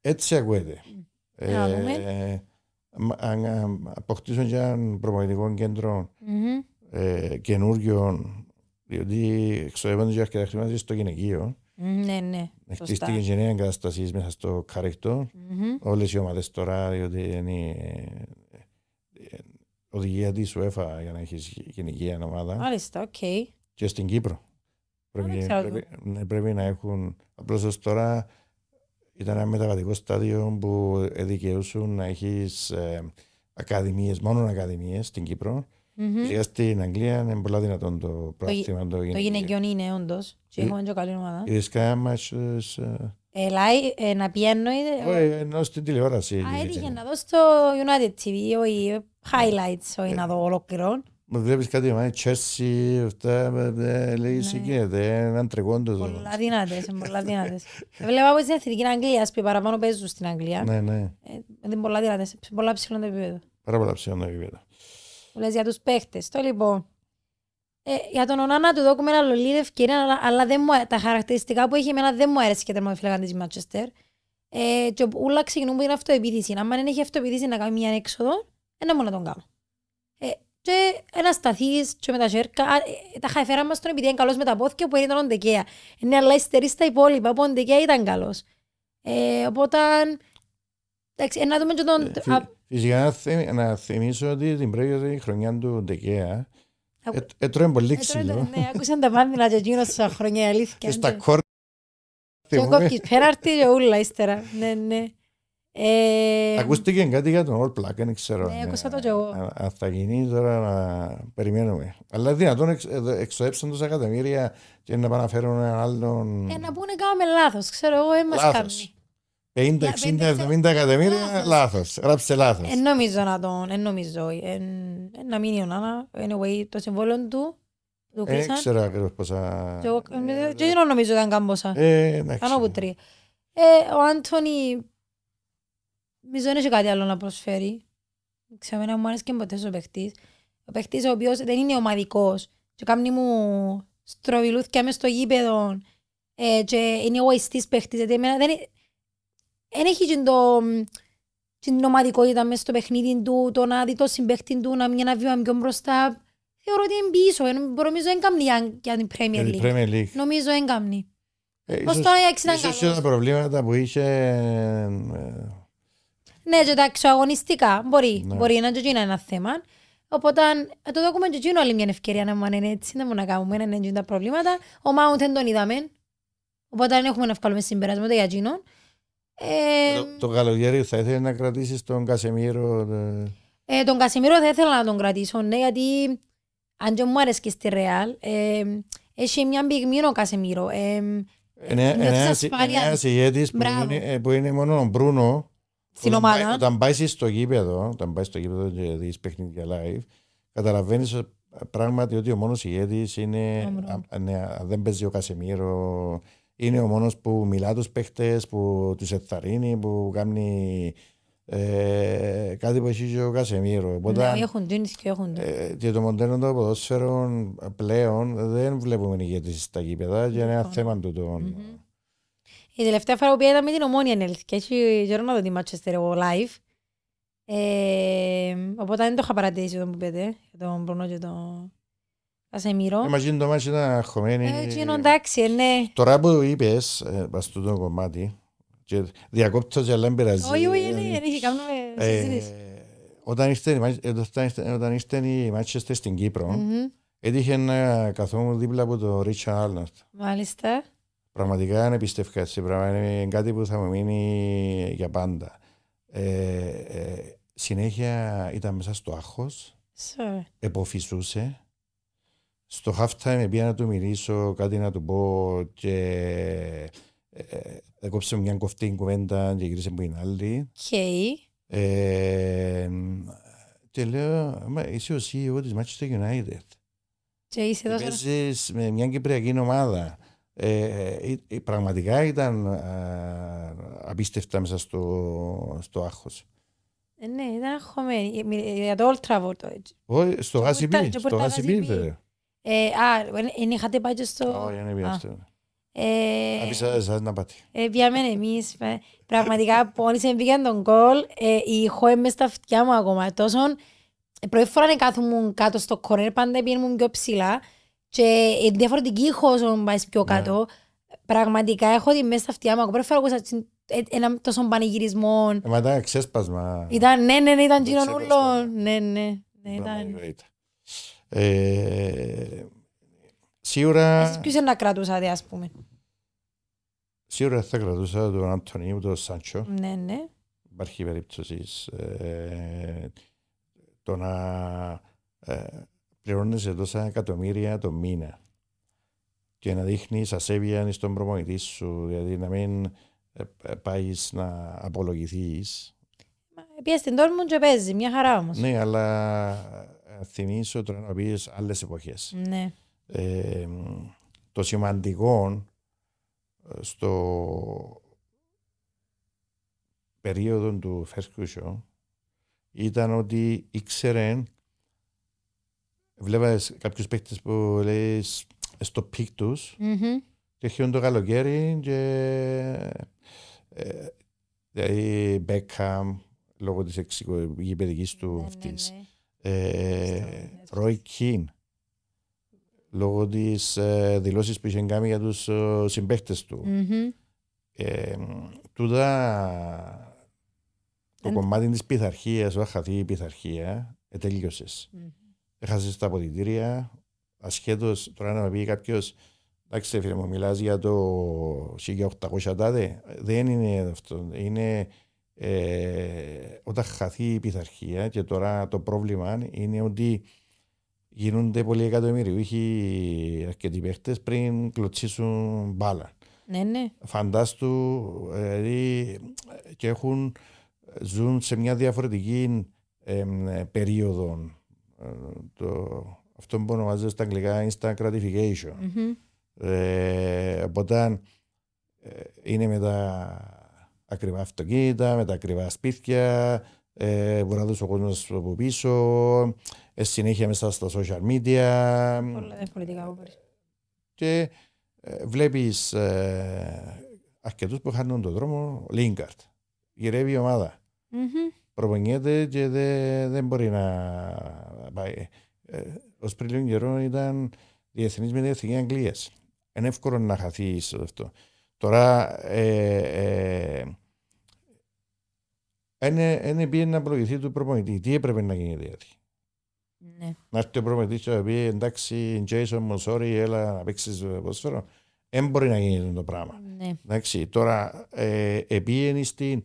Έτσι ακούγεται. Ε, αποκτήσουν και ένα προπαγητικό κέντρο mm-hmm. καινούργιο διότι εξοδεύονται και αρκετά χρήματα στο γυναικείο. Ναι, ναι. Χτίστηκε γενναία εγκαταστασίες μέσα στο καρεκτό. Mm-hmm. Όλες οι ομάδες τώρα, διότι είναι ε, οδηγία της UEFA για να έχεις γυναικεία ομάδα. Μάλιστα, οκ. Okay. Και στην Κύπρο. Πρέπει, πρέπει, ναι, πρέπει, να έχουν. Απλώς τώρα ήταν ένα μεταβατικό στάδιο που δικαιούσαν να έχεις ε, ακαδημίες, μόνο ακαδημίες στην Κύπρο mm Φυσικά στην Αγγλία είναι πολύ δυνατόν το πράγμα το γυναικείο. Το γυναικείο είναι όντως. και έχουμε και καλή ομάδα. Η δισκάια μα. Ελάει να πιένω... Όχι, ε, ενώ στην τηλεόραση. Α, έτυχε να δω στο United TV, οι ε, highlights, όχι ε, να δω ολόκληρον. Βλέπεις κάτι, μα είναι Chelsea, αυτά, λέει, ναι. συγκίνεται, έναν τρεγόντο εδώ. Πολλά δυνατές, πολλά δυνατές. Βλέπα πως στην εθνική Αγγλία, που παραπάνω παίζουν στην Αγγλία. Ναι, ναι. Είναι πολλά δυνατές, πολλά ψηλό επίπεδο. Πάρα πολλά ψηλό επίπεδο. Μου λες για τους παίχτες. Το λοιπόν. Ε, για τον Ονάνα του δώκουμε ένα λολίδι ευκαιρία, αλλά, αλλά δεν μου, τα χαρακτηριστικά που έχει εμένα δεν μου αρέσει και τερμοφυλακάν της Μάτσεστερ. Ε, και Ούλα ξεκινούν που είναι αυτοεπίθυση. Αν δεν έχει αυτοεπίθυση να κάνει μια έξοδο, ένα μόνο να τον κάνω. Ε, και ένας σταθής, και με τα σέρκα. Ε, τα χαϊφέρα μας τον επειδή είναι καλός με τα πόθηκε που ήταν ο Ντεκέα. Ναι, αλλά υστερεί στα υπόλοιπα που ο Ντεκέα ήταν καλός. Ε, οπότε, εντάξει, ε, να δούμε και τον... Ε, Φυσικά να θυμίσω ότι την πρώτη χρονιά του Ντεκέα έτρωε πολύ ξύλο. Ναι, άκουσαν τα μάντιλα και εκείνος στα χρονιά αλήθεια. Και στα κόρτα. Και κόκκις πέραρτη και ούλα ύστερα. Ναι, ναι. Ε, Ακούστηκε κάτι για τον All Black, δεν ξέρω. Ναι, ναι. ακούσα το κι εγώ. Αν θα γίνει τώρα να περιμένουμε. Αλλά δυνατόν ε, εξοέψαν τόσα εκατομμύρια και να παραφέρουν έναν άλλον... Ε, να πούνε κάνουμε λάθος, ξέρω εγώ, δεν μας 50, 60, 70 εκατομμύρια, λάθος. Ράψε λάθος. Δεν ε, νομίζω να τον, Δεν ε, ε, νομίζω. Εν, να μείνει ο Νάνα, anyway, το συμβόλαιο του. Δεν ξέρω ακριβώς πόσα... Και δεν νομίζω καν καν πόσα. Κάνω από τρία. Ο Άντωνι... νομίζω δεν έχει κάτι άλλο να προσφέρει. Ξέρω, μου αρέσει και ποτέ ο παίχτης. Ο παίχτης ο οποίος δεν είναι ομαδικός και κάνει μου στροβιλούθηκια μες στο γήπεδο και είναι εγωιστής παίχτης. Δεν δεν έχει και το, την ομαδικότητα μέσα στο παιχνίδι του, το να δει το συμπαίχτη του, να μην βήμα πιο μπροστά. Θεωρώ ότι είναι πίσω. Νομίζω δεν κάνει για την Premier League. Premier League. Νομίζω δεν κάνει. Ε, Ως ίσως, το ίσως ε, ναι, τα προβλήματα που είχε... Ναι, και τα αξιοαγωνιστικά. Μπορεί, ναι. μπορεί να και είναι ένα θέμα. Οπότε ε, το δούμε και εκείνο άλλη μια ευκαιρία να μην είναι έτσι, να μην κάνουμε να είναι τα προβλήματα. Ο Μάουντ δεν τον είδαμε. Οπότε δεν έχουμε να βγάλουμε συμπεράσματα για εκείνον. Ε, το, το καλοκαίρι θα ήθελες να κρατήσεις τον Κασεμίρο. Ε, ε, τον Κασεμίρο θα ήθελα να τον κρατήσω, ναι, γιατί αν και μου αρέσει και στη Ρεάλ, ε, έχει μια πυγμή ο Κασεμίρο. Ε, ένα ε, ηγέτης ναι, ναι, που, είναι μόνο ο Μπρούνο, στην ομάδα. Όταν πάει στο γήπεδο, όταν πάει στο γήπεδο και δεις παιχνίδια live, καταλαβαίνεις πράγματι ότι ο μόνος ηγέτης είναι, αν ναι, δεν παίζει ο Κασεμίρο, είναι ο μόνος που μιλά τους παίχτες, που τους εθαρρύνει, που κάνει ε, κάτι που έχει και ο Κασεμίρο. Ναι, οπότε, ναι, έχουν τίνει και έχουν ε, Και το μοντέρνο των ποδόσφαιρων πλέον δεν βλέπουμε ηγέτηση στα γήπεδα και είναι ένα λοιπόν. θέμα του τον. Η τελευταία φορά που είδαμε την ομόνια είναι και έτσι γερό να δω τη εγώ live. Ε, οπότε δεν το είχα παρατηρήσει όταν μου πείτε, τον Μπρονό και τον... Κασεμίρο. Είμαστε το μάτσι ήταν χωμένοι. Έτσι είναι εντάξει, ε, ναι. Τώρα που είπες, ε, πας το κομμάτι, διακόπτω και αλλά πειραζεί. Όχι, όχι, δεν είχε με συζήτηση. Όταν ήρθε η Μάτσεστερ ε, στην Κύπρο, έτυχε να καθόμουν δίπλα από τον Ρίτσα Άλναρτ. Μάλιστα. Πραγματικά είναι πιστευκά είναι κάτι που θα μου μείνει για πάντα. συνέχεια ήταν μέσα στο άγχος, εποφυσούσε, στο half time πήγα να του μιλήσω, κάτι να του πω και ε, ε, έκοψε μια κοφτή κουβέντα και γύρισε μου την άλλη. Okay. Ε, και λέω, μα είσαι ο CEO της Manchester United. Και είσαι εδώ. Παίζεις με μια κυπριακή ομάδα. Ε, πραγματικά ήταν απίστευτα μέσα στο, στο άγχος. ναι, ήταν αγχωμένη. Για το Old έτσι. Όχι, στο Γασιμπή. Στο βέβαια. Ε, α, δεν είχατε πάει και στο... Όχι, δεν ε, ε, να πάτε. Πήγαμε εμείς. Πραγματικά, μόλις έμπηκαν τον κόλ, η ηχό μες στα αυτιά μου ακόμα. Τόσο, πρώτη φορά να κάθομαι κάτω στο κόρνερ, πάντα πήγαινε πιο ψηλά. Και διαφορετική ήχο όταν πάεις πιο ναι. κάτω. Πραγματικά, έχω τη μέσα στα αυτιά μου ακόμα. Πρώτη φορά ένα τόσο πανηγυρισμό. Μα ήταν ξέσπασμα. Ήταν, ναι, ναι, ναι ε, σίγουρα... Εσείς ποιος είναι να κρατούσατε ας πούμε. Σίγουρα θα κρατούσα τον Αντωνίου, τον Σάντσο. Ναι, ναι. Υπάρχει περίπτωση ε, το να ε, πληρώνεσαι τόσα εκατομμύρια το μήνα και να δείχνεις ασέβεια στον προμονητή σου, δηλαδή να μην ε, πάεις να απολογηθείς. Πιέστην μου και παίζει, μια χαρά όμως. Ναι, αλλά θυμίσω τώρα να πεις άλλες εποχές. Ναι. Ε, το σημαντικό στο περίοδο του Φερσκούσιο ήταν ότι ήξερε βλέπεις κάποιους παίχτε που λέει ε, στο πικ τους και έρχονται το καλοκαίρι και ε, δηλαδή Μπέκχαμ λόγω της εξηγητικής του ναι, ναι, αυτής. Ναι. Ε, Ρόι Κιν λόγω της ε, δηλώσεις που είχε κάνει για τους ε, συμπαίχτες του συμπαίχτε του. Τούτα το κομμάτι της πειθαρχίας, όταν χαθεί η πειθαρχία, Mm-hmm. Έχασες τα αποδητήρια, ασχέτως τώρα να πει κάποιος. Εντάξει, φίλε μου, μιλάς για το 1800 τάδε. Δεν είναι αυτό. Είναι ε, όταν χαθεί η πειθαρχία και τώρα το πρόβλημα είναι ότι γίνονται πολλοί εκατομμύριοι. και αρκετοί παίχτες πριν κλωτσίσουν μπάλα. Ναι, ναι. Φαντάστου, δηλαδή, και έχουν, ζουν σε μια διαφορετική περίοδο. Ε, το, αυτό που ονομάζεται στα αγγλικά instant gratification. mm οπότε ε, είναι με τα ακριβά αυτοκίνητα, με τα ακριβά σπίτια, ε, μπορεί να δώσει ο κόσμος από πίσω, ε, συνέχεια μέσα στα social media. Πολλά πολιτικά Και ε, βλέπεις ε, αρκετούς που χάνουν τον δρόμο, Λίγκαρτ. Γυρεύει η ομάδα. Mm-hmm. Προπονιέται και δεν μπορεί να πάει. Ε, Ως πριν λίγο καιρό ήταν διεθνής με την Εθνική Αγγλίας. Είναι εύκολο να χαθείς αυτό. Τώρα ε, ε, δεν πήγε να προηγηθεί του προπονητή. Τι έπρεπε να γίνει δηλαδή. Ναι. Να έρθει ο προπονητής και να πει εντάξει, Jason sorry, έλα να παίξεις ποδοσφαίρο. Δεν μπορεί να γίνει το πράγμα. Ναι. Εντάξει, τώρα ε, στην...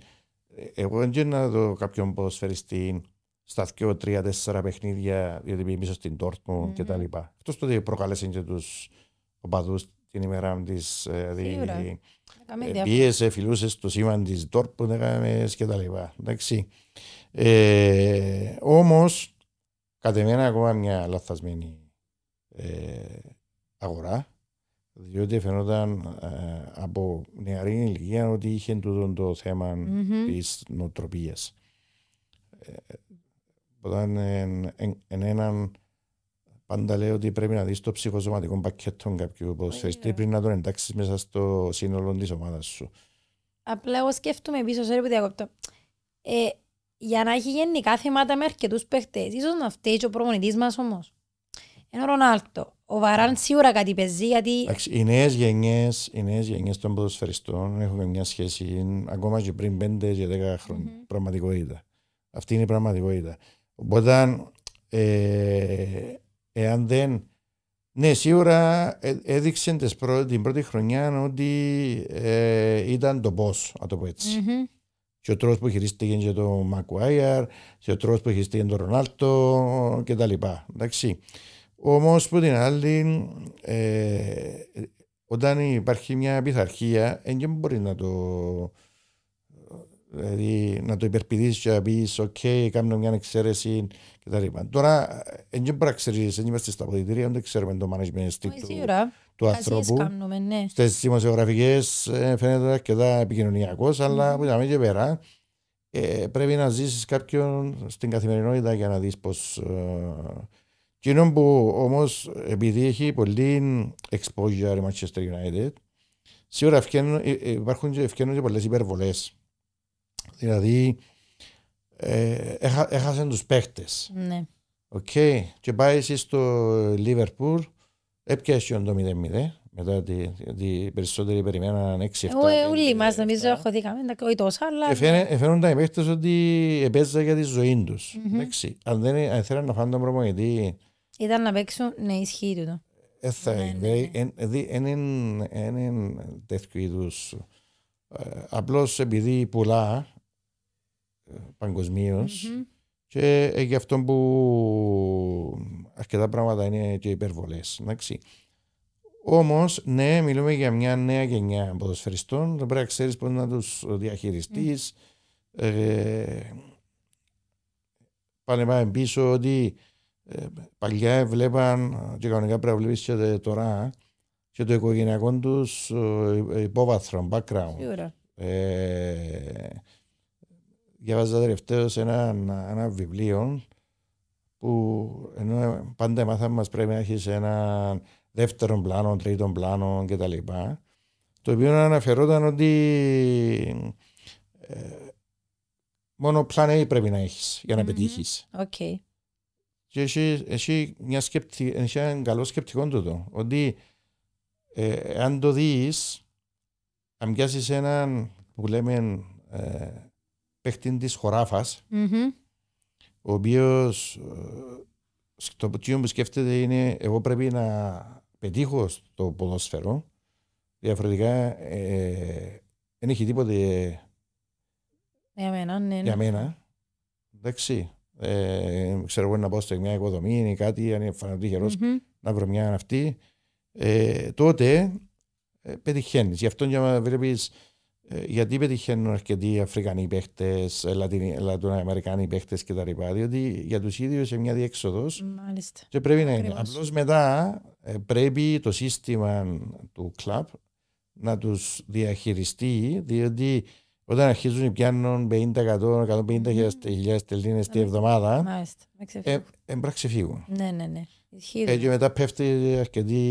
Εγώ δεν ξέρω να δω κάποιον στην στα 2, 3, 4 παιχνίδια, γιατί πήγε πίσω στην Dortmund και τα λοιπά. Αυτός το προκάλεσε και τους οπαδούς την ημέρα της... Ε, δηλαδή, ε, Πίεσε, φιλούσες το σήμα τη τόρπου, έκανε και τα λοιπά. Εντάξει. Ε, Όμως, κατά μένα ακόμα μια λαθασμένη ε, αγορά, διότι φαινόταν ε, από νεαρή ηλικία ότι είχε τούτο το θέμα mm-hmm. της νοοτροπίας. Ε, όταν εν, εν, εν έναν Πάντα λέω ότι πρέπει να δεις το ψυχοσωματικό πακέτο κάποιου ποδοσφαιριστή πριν να τον εντάξεις μέσα στο σύνολο της ομάδας σου. Απλά εγώ σκέφτομαι πίσω, σε που διακόπτω. Ε, για να έχει γενικά θέματα με αρκετούς παίχτες, ίσως να φταίει και ο προμονητής μας όμως. Ενώ ο Ρονάλτο, ο Βαράν σίγουρα κάτι παίζει γιατί... Οι νέες γενιές, οι νέες γενιές των ποδοσφαιριστών έχουν μια σχέση ακόμα και πριν 5 και 10 χρόνια. Mm-hmm. Πραγματικότητα. Αυτή είναι η πραγματικότητα. Οπότε ε, εάν δεν. Ναι, σίγουρα ε, έδειξε την πρώτη χρονιά ότι ε, ήταν το πώ, να το πω έτσι. Mm-hmm. Και ο τρόπος που χειρίστηκε και το Μακουάιρ και ο τρόπος που χειρίστηκε τον Ρονάλτο κτλ. Εντάξει. Όμως που την άλλη, ε, όταν υπάρχει μια πειθαρχία, δεν μπορεί να το Δηλαδή να το υπερπηδήσεις και να πεις «ΟΚ, okay, κάνουμε μια εξαίρεση» και τα λοιπά. Τώρα, δεν μπορεί να ξέρεις, δεν είμαστε στα ποδητήρια, δεν ξέρουμε το management του, του ανθρώπου. Ναι. Στις δημοσιογραφικές ε, φαίνεται αρκετά επικοινωνιακός, αλλά ναι. που τα και πέρα ε, πρέπει να ζήσεις κάποιον στην καθημερινότητα για να δεις πώς... Ε, Κοινό που όμως επειδή έχει πολύ exposure η Manchester United, σίγουρα υπάρχουν και, ευκαινούν και πολλές υπερβολές. Δηλαδή, ε, έχασαν τους παίχτες. Ναι. Και πάει εσύ στο Λιβερπούρ, έπιασε το 0-0. Μετά τη, τη περισσότεροι περιμέναν 6-7. Ε, όλοι μας νομίζω έχω δει. όχι τόσο, αλλά... Φαίνονταν ναι. οι παίχτες ότι επέζα για τη ζωή τους. αν δεν ε, θέλαν να φάνε τον γιατί... Ήταν να παίξουν, ναι, ισχύει τούτο. Έθα, ε, είναι ναι, ναι. τέτοιου είδους. Απλώς επειδή πουλά, παγκοσμίως. Mm-hmm. Και ε, γι' αυτό που αρκετά πράγματα είναι και υπερβολές. Όμως, ναι, μιλούμε για μια νέα γενιά ποδοσφαιριστών. Δεν πρέπει να ξέρεις πώς να τους διαχειριστείς. Mm. Ε, πάνε πίσω ότι ε, παλιά βλέπαν και κανονικά πρέπει να βλέπεις και τώρα και το οικογενειακό τους ε, υπόβαθρο, background διαβάζα τελευταίο ένα, ένα βιβλίο που ενώ πάντα μάθαμε μας πρέπει να έχεις ένα δεύτερο πλάνο, τρίτο πλάνο κτλ. Το οποίο αναφερόταν ότι ε, μόνο πλάνο A πρέπει να έχεις για να mm-hmm. πετύχεις. Okay. Και εσύ, εσύ μια σκεπτικ... εσύ ένα καλό σκεπτικό τούτο, ότι ε, αν το δεις, αν πιάσεις έναν που λέμε ε, παίχτη της χωραφα ο οποίος ε, το τι που σκέφτεται είναι εγώ πρέπει να πετύχω στο ποδόσφαιρο. Διαφορετικά ε, δεν έχει τίποτε για μένα. Ναι, ναι. Εντάξει. Ε, ξέρω εγώ να πάω σε μια οικοδομή ή κάτι, αν ειναι φανερό να βρω μια αυτή. τότε ε, πετυχαίνεις. Γι' αυτό για να βλέπεις ε, γιατί πετυχαίνουν αρκετοί Αφρικανοί παίχτες, Λατινοαμερικάνοι παίχτες κτλ. Διότι για τους ίδιους είναι μια διέξοδος. Και πρέπει να είναι. Απλώς μετά ε, πρέπει το σύστημα του κλαπ να τους διαχειριστεί, διότι όταν αρχίζουν να πιάνουν 50-150.000 τελίνες τη ναι. εβδομάδα, Εμπράξει ε, φύγω. Ναι, ναι, ναι. Έτσι ναι. μετά πέφτει αρκετή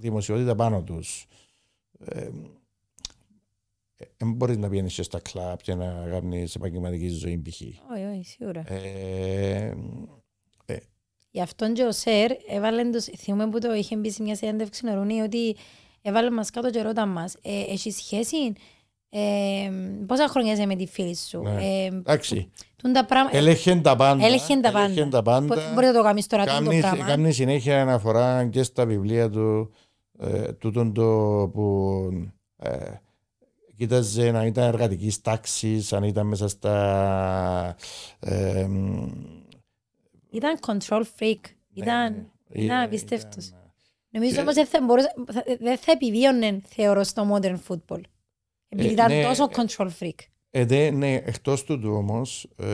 δημοσιότητα πάνω τους δεν ε, μπορείς να πιένεις και στα κλαπ και να κάνεις επαγγελματική ζωή π.χ. Όχι, όχι, σίγουρα. Ε, ε, Γι' αυτόν και ο Σερ έβαλε τους, θυμούμε που το είχε μπει σε μια συνέντευξη νορούνη ότι έβαλε μας κάτω και ρώτα μας. Ε, έχεις σχέση, ε, πόσα χρόνια είσαι με τη φίλη σου. Ναι. Ε, Εντάξει. Τα πράγμα... Έλεγχε τα πάντα. Έλεγχε τα πάντα. Έλεγχε τα πάντα. Μπορεί να το κάνεις τώρα. Κάνει συνέχεια αναφορά και στα βιβλία του αυτό ε, το που ε, κοίταζε αν ήταν εργατικής τάξης, αν ήταν μέσα στα. Ε, ήταν control freak. ήταν, ναι, ναι, ήταν ε, ναι. Νομίζω όμως δεν θα, δε δεν θα επιβίωνε, θεωρώ, στο modern football. Ε, Επειδή ήταν ναι, τόσο control freak. Ε, δε, ναι, εκτός του όμω,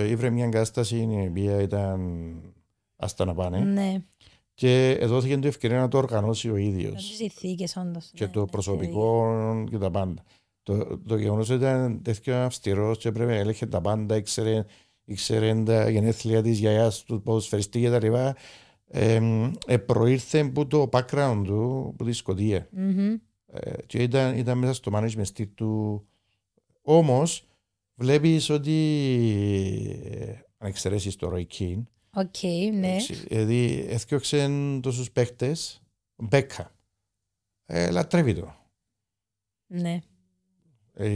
ήβρε μια εγκατάσταση η οποία ήταν. τα να πάνε. Ναι και δόθηκε την ευκαιρία να το οργανώσει ο ίδιος. Και ναι, το προσωπικό και τα πάντα. Το, το γεγονός ότι ήταν τέτοιο αυστηρός και έπρεπε να έλεγχε τα πάντα, ήξερε, ήξερε τα γενέθλια της γιαγιάς του, φεριστεί και τα ε, προήρθε από το background του, από τη σκοτια ε, και ήταν, ήταν μέσα στο management του. Όμως, βλέπεις ότι ε, αν εξαιρέσεις το Ροϊκίν, Οκ, ναι. Δηλαδή, έθιωξε τόσους παίχτες, Μπέκα. Ε, λατρεύει το. Ναι. Ε,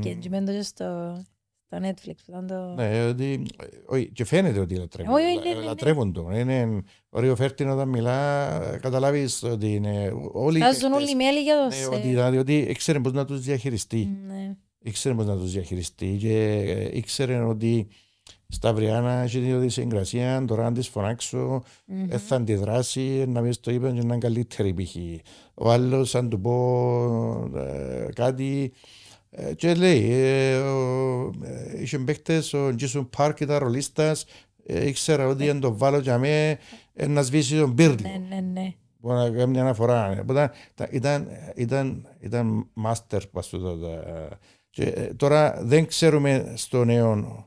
και έτσι μένω στο, στο Netflix. Το... Ναι, ότι, όχι, και φαίνεται ότι λατρεύουν, όχι, όχι, ναι, ναι, ναι, λατρεύουν το. Είναι ωραίο φέρτιν όταν μιλά, καταλάβεις ότι είναι όλοι... ζουν όλοι οι μέλη για το ναι, ότι, δηλαδή, ότι ήξερε πώς να τους διαχειριστεί. Ναι. Ήξερε πώς να τους διαχειριστεί και ε, ήξερε ότι στα Αυριάνα έχει δύο συγκρασία, τώρα αν της φωνάξω mm-hmm. θα αντιδράσει, ε, να μην στο είπαν και να είναι καλύτερη π.χ. Ο άλλος αν του πω ε, κάτι ε, και λέει, ε, ο, ε, είχε παίχτες, ο Τζίσουν Πάρκ ήταν ρολίστας, ήξερα ότι ναι. αν το βάλω για μέ να σβήσει τον πύρδι». Ναι, ναι, ναι. Μπορεί να κάνει μια αναφορά. ήταν, ήταν, ήταν μάστερ παστούτα. Τώρα δεν ξέρουμε στο νέο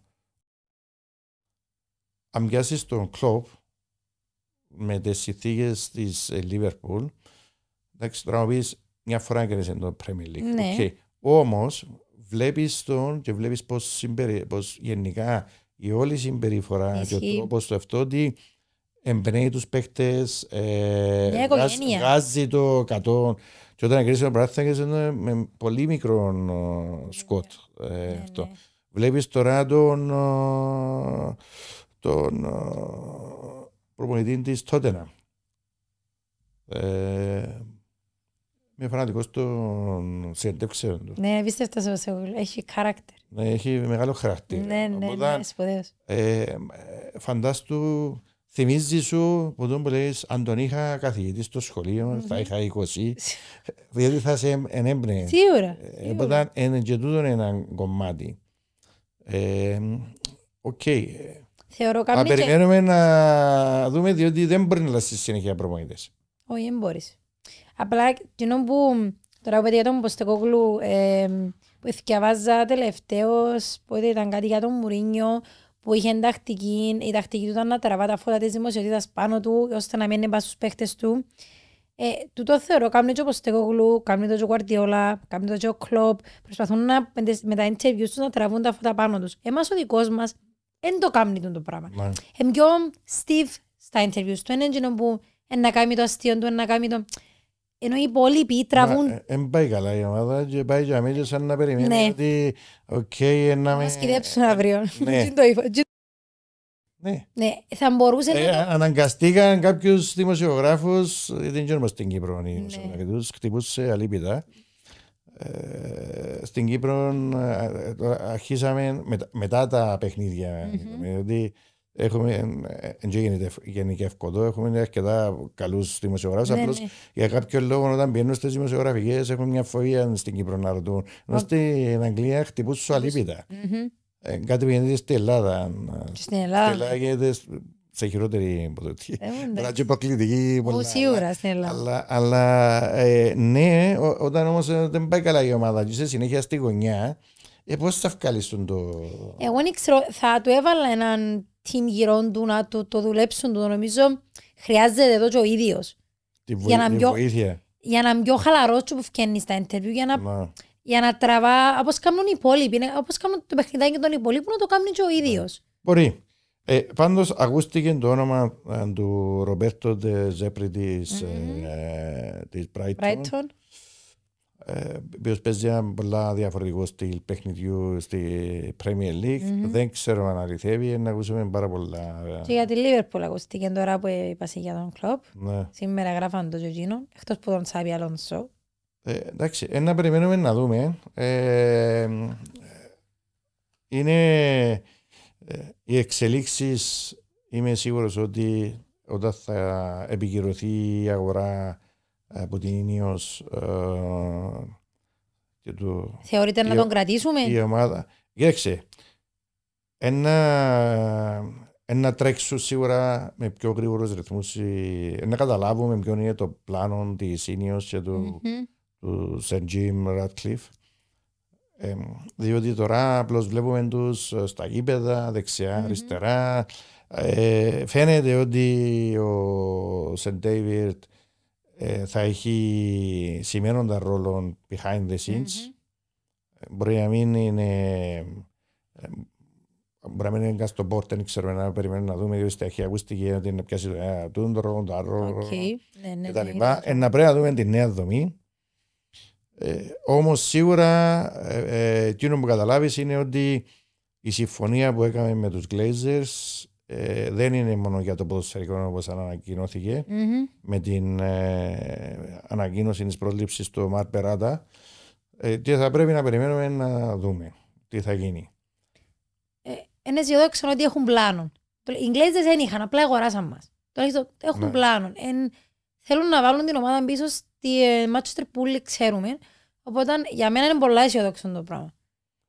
αν πιάσεις τον κλοπ με τις συνθήκες της Λίβερπουλ, εντάξει, τώρα μου πεις μια φορά και είναι το Premier League. Ναι. Okay. Όμως, βλέπεις τον και βλέπεις πώς πώς γενικά η όλη συμπεριφορά Ισχύ. και ο τρόπος του αυτό ότι εμπνέει τους παίχτε, ε, βγάζει το 100. Και όταν εγκρίσει τον πράγμα, με πολύ μικρό ναι, σκοτ. Ναι. Ε, ναι, ναι. Βλέπεις τώρα τον. Ε, τον προπονητή της Τότενα. Ε, Είμαι φανατικός των συνέντευξεων του. Ναι, πίστευτος ο Σεούλ. Έχει χαράκτερ. Ναι, έχει μεγάλο χαρακτήρα. Ναι, ναι, Οπότε, ναι, σπουδαίος. Ε, φαντάστου, θυμίζει σου που τον που λες, αν τον είχα καθηγητής στο σχολείο, mm-hmm. θα είχα 20, διότι θα σε ενέμπνεε. Σίγουρα. Οπότε, είναι και τούτο ένα κομμάτι. Οκ. Ε, okay. Θεωρώ καμία. περιμένουμε και... να δούμε, διότι δεν μπορεί να αλλάξει συνέχεια προπονητέ. Όχι, δεν μπορείς. Απλά κοινό που. Τώρα που για τον Ποστεκόγλου, ε, που διαβάζα τελευταίο, πού ήταν κάτι για τον Μουρίνιο, που είχε τακτική, η τακτική του ήταν να τραβά τα φώτα της δημοσιοτήτα πάνω του, ώστε να μην πάνω στους παίχτες του. Ε, το θεωρώ, κάνουν και ο Ποστεκόγλου, κάνουν το ο Γουαρτιόλα, κάνουν το ο Κλοπ, προσπαθούν να, με τα interviews να τραβούν τα φώτα δεν το κάνει το πράγμα. Ναι. Εν πιο Στίβ, στα interviews του, είναι εκείνο που να κάνει το αστείο του, να κάνει το... Ενώ οι υπόλοιποι τραβούν... Ε, εν πάει καλά η ομάδα και πάει για μίλια σαν να περιμένει ναι. ότι οκ, να με... Να σκηδέψουν αύριο. Ε, ναι. ναι. ναι, θα μπορούσε ε, να... Αναγκαστήκαν κάποιους δημοσιογράφους, δεν ξέρω στην Κύπρο, ναι. χτυπούσε αλίπητα. Ε, στην Κύπρο ε, ε, αρχίσαμε μετα, μετά τα παιχνίδια. Δηλαδή mm-hmm. έχουμε, δεν γενικά ευκολό, έχουμε αρκετά καλούς δημοσιογράφους. Ναι, Απλώς ναι. για κάποιο λόγο, όταν μπαίνουν στις δημοσιογραφικές, έχουμε μια φοβία στην Κύπρο να ρωτούν. Ενώ στην Αγγλία χτυπούσαν σου αλήπητα. Mm-hmm. Ε, κάτι που γίνεται στην Ελλάδα. στην Ελλάδα. στην Ελλάδα σε χειρότερη υποδοτική, ε, Τώρα και υποκλητική Που Σίγουρα στην Ελλάδα. Αλλά, ε, ναι, όταν όμως ε, δεν πάει καλά η ομάδα και σε συνέχεια στη γωνιά, ε, πώς θα βγάλεις τον το... Εγώ δεν ξέρω, θα του έβαλα έναν team γύρω του να το, το δουλέψουν, το νομίζω χρειάζεται εδώ και ο ίδιος. Τη βοή, για να πιο, βοήθεια. Για να πιο χαλαρός που φτιάχνει στα interview, για να, να. για να τραβά, όπως κάνουν οι υπόλοιποι, όπως κάνουν το παιχνιδάκι των υπόλοιπων, να το κάνουν και ο ίδιος. Μπορεί. Ε, Πάντως, ακούστηκε το όνομα ε, του Ρομπέρτο Ζέπρι, της ε, mm-hmm. Brighton. Ε, ο παίζει ένα πολλά διαφορετικό στυλ παιχνιδιού στη Premier League. Mm-hmm. Δεν ξέρω αν αληθεύει, να ακούσουμε πάρα πολλά. Και για τη Liverpool ακούστηκε τώρα που σε για τον Κλοπ. Ναι. Σήμερα γράφαν τον Τζοτζίνο, εκτός που τον Σάβι Αλόνσο. Εντάξει, ένα περιμένουμε να δούμε. Είναι ε, οι εξελίξεις είμαι σίγουρος ότι όταν θα επικυρωθεί η αγορά ε, από την Ίνιος ε, και του, Θεωρείτε να τον κρατήσουμε? Η ομάδα. Κοίταξε, ένα, ένα τρέξου σίγουρα με πιο γρήγορους ρυθμούς, να καταλάβουμε ποιο είναι το πλάνο της Ίνιος και του, του Σεντ ε, διότι τώρα απλώς βλέπουμε τους ε, στα γήπεδα, δεξιά, mm-hmm. αριστερά. Ε, φαίνεται ότι ο Σεν Ντέιβιρτ ε, θα έχει σημαίνοντα ρόλο behind the scenes. Mm-hmm. Μπορεί να μην είναι. Μπορεί να μην είναι στο στον δεν να περιμένουμε να δούμε. Διότι στα αρχαία ακούστηκε ότι είναι πιάσει το ρόλο, το ρόλο. Okay. Ναι, ναι, ναι, ε, να πρέπει να δούμε τη νέα δομή. Ε, Όμως σίγουρα ε, ε, που καταλάβεις είναι ότι η συμφωνία που έκαμε με τους Glazers ε, δεν είναι μόνο για το ποδοσφαιρικό όπω με την ε, ανακοίνωση της πρόληψης του Μαρ Περάτα. Ε, θα πρέπει να περιμένουμε να δούμε τι θα γίνει. Είναι αισιοδόξο ότι έχουν πλάνο. Οι Εγγλέζε δεν είχαν, απλά αγοράσαν μας. έχουν ναι. πλάνο. θέλουν να βάλουν την ομάδα πίσω στη ε, Μάτσο ξέρουμε. Οπότε για μένα είναι πολλά αισιοδόξο το πράγμα.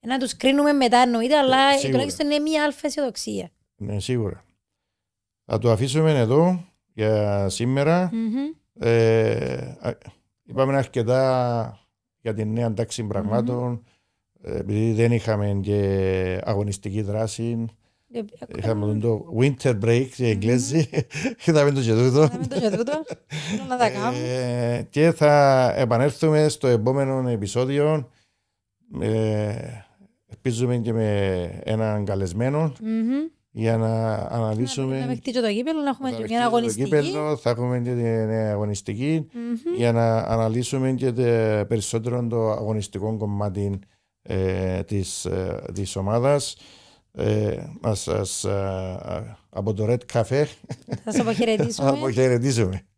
Να τους κρίνουμε μετά εννοείται, αλλά ε, τουλάχιστον είναι μια αλφα αισιοδοξία. Ναι, σίγουρα. Θα το αφήσουμε εδώ για σήμερα. Mm-hmm. Ε, είπαμε αρκετά για την νέα τάξη ε, επειδή δεν είχαμε και αγωνιστική δράση. Είχαμε το winter break οι Εγγλέζοι. Είδαμε το και τούτο. Ε, και θα επανέλθουμε στο επόμενο επεισόδιο. Ε, ελπίζουμε και με έναν καλεσμένο για να αναλύσουμε. Να δεχτεί το γήπεδο, να έχουμε και μια αγωνιστική. θα έχουμε και την αγωνιστική για να αναλύσουμε και περισσότερο το αγωνιστικό κομμάτι ε, της ομάδας ε, μας, ας, ας, ε, ε, από το Red Cafe. Θα σας αποχαιρετήσουμε. αποχαιρετήσουμε.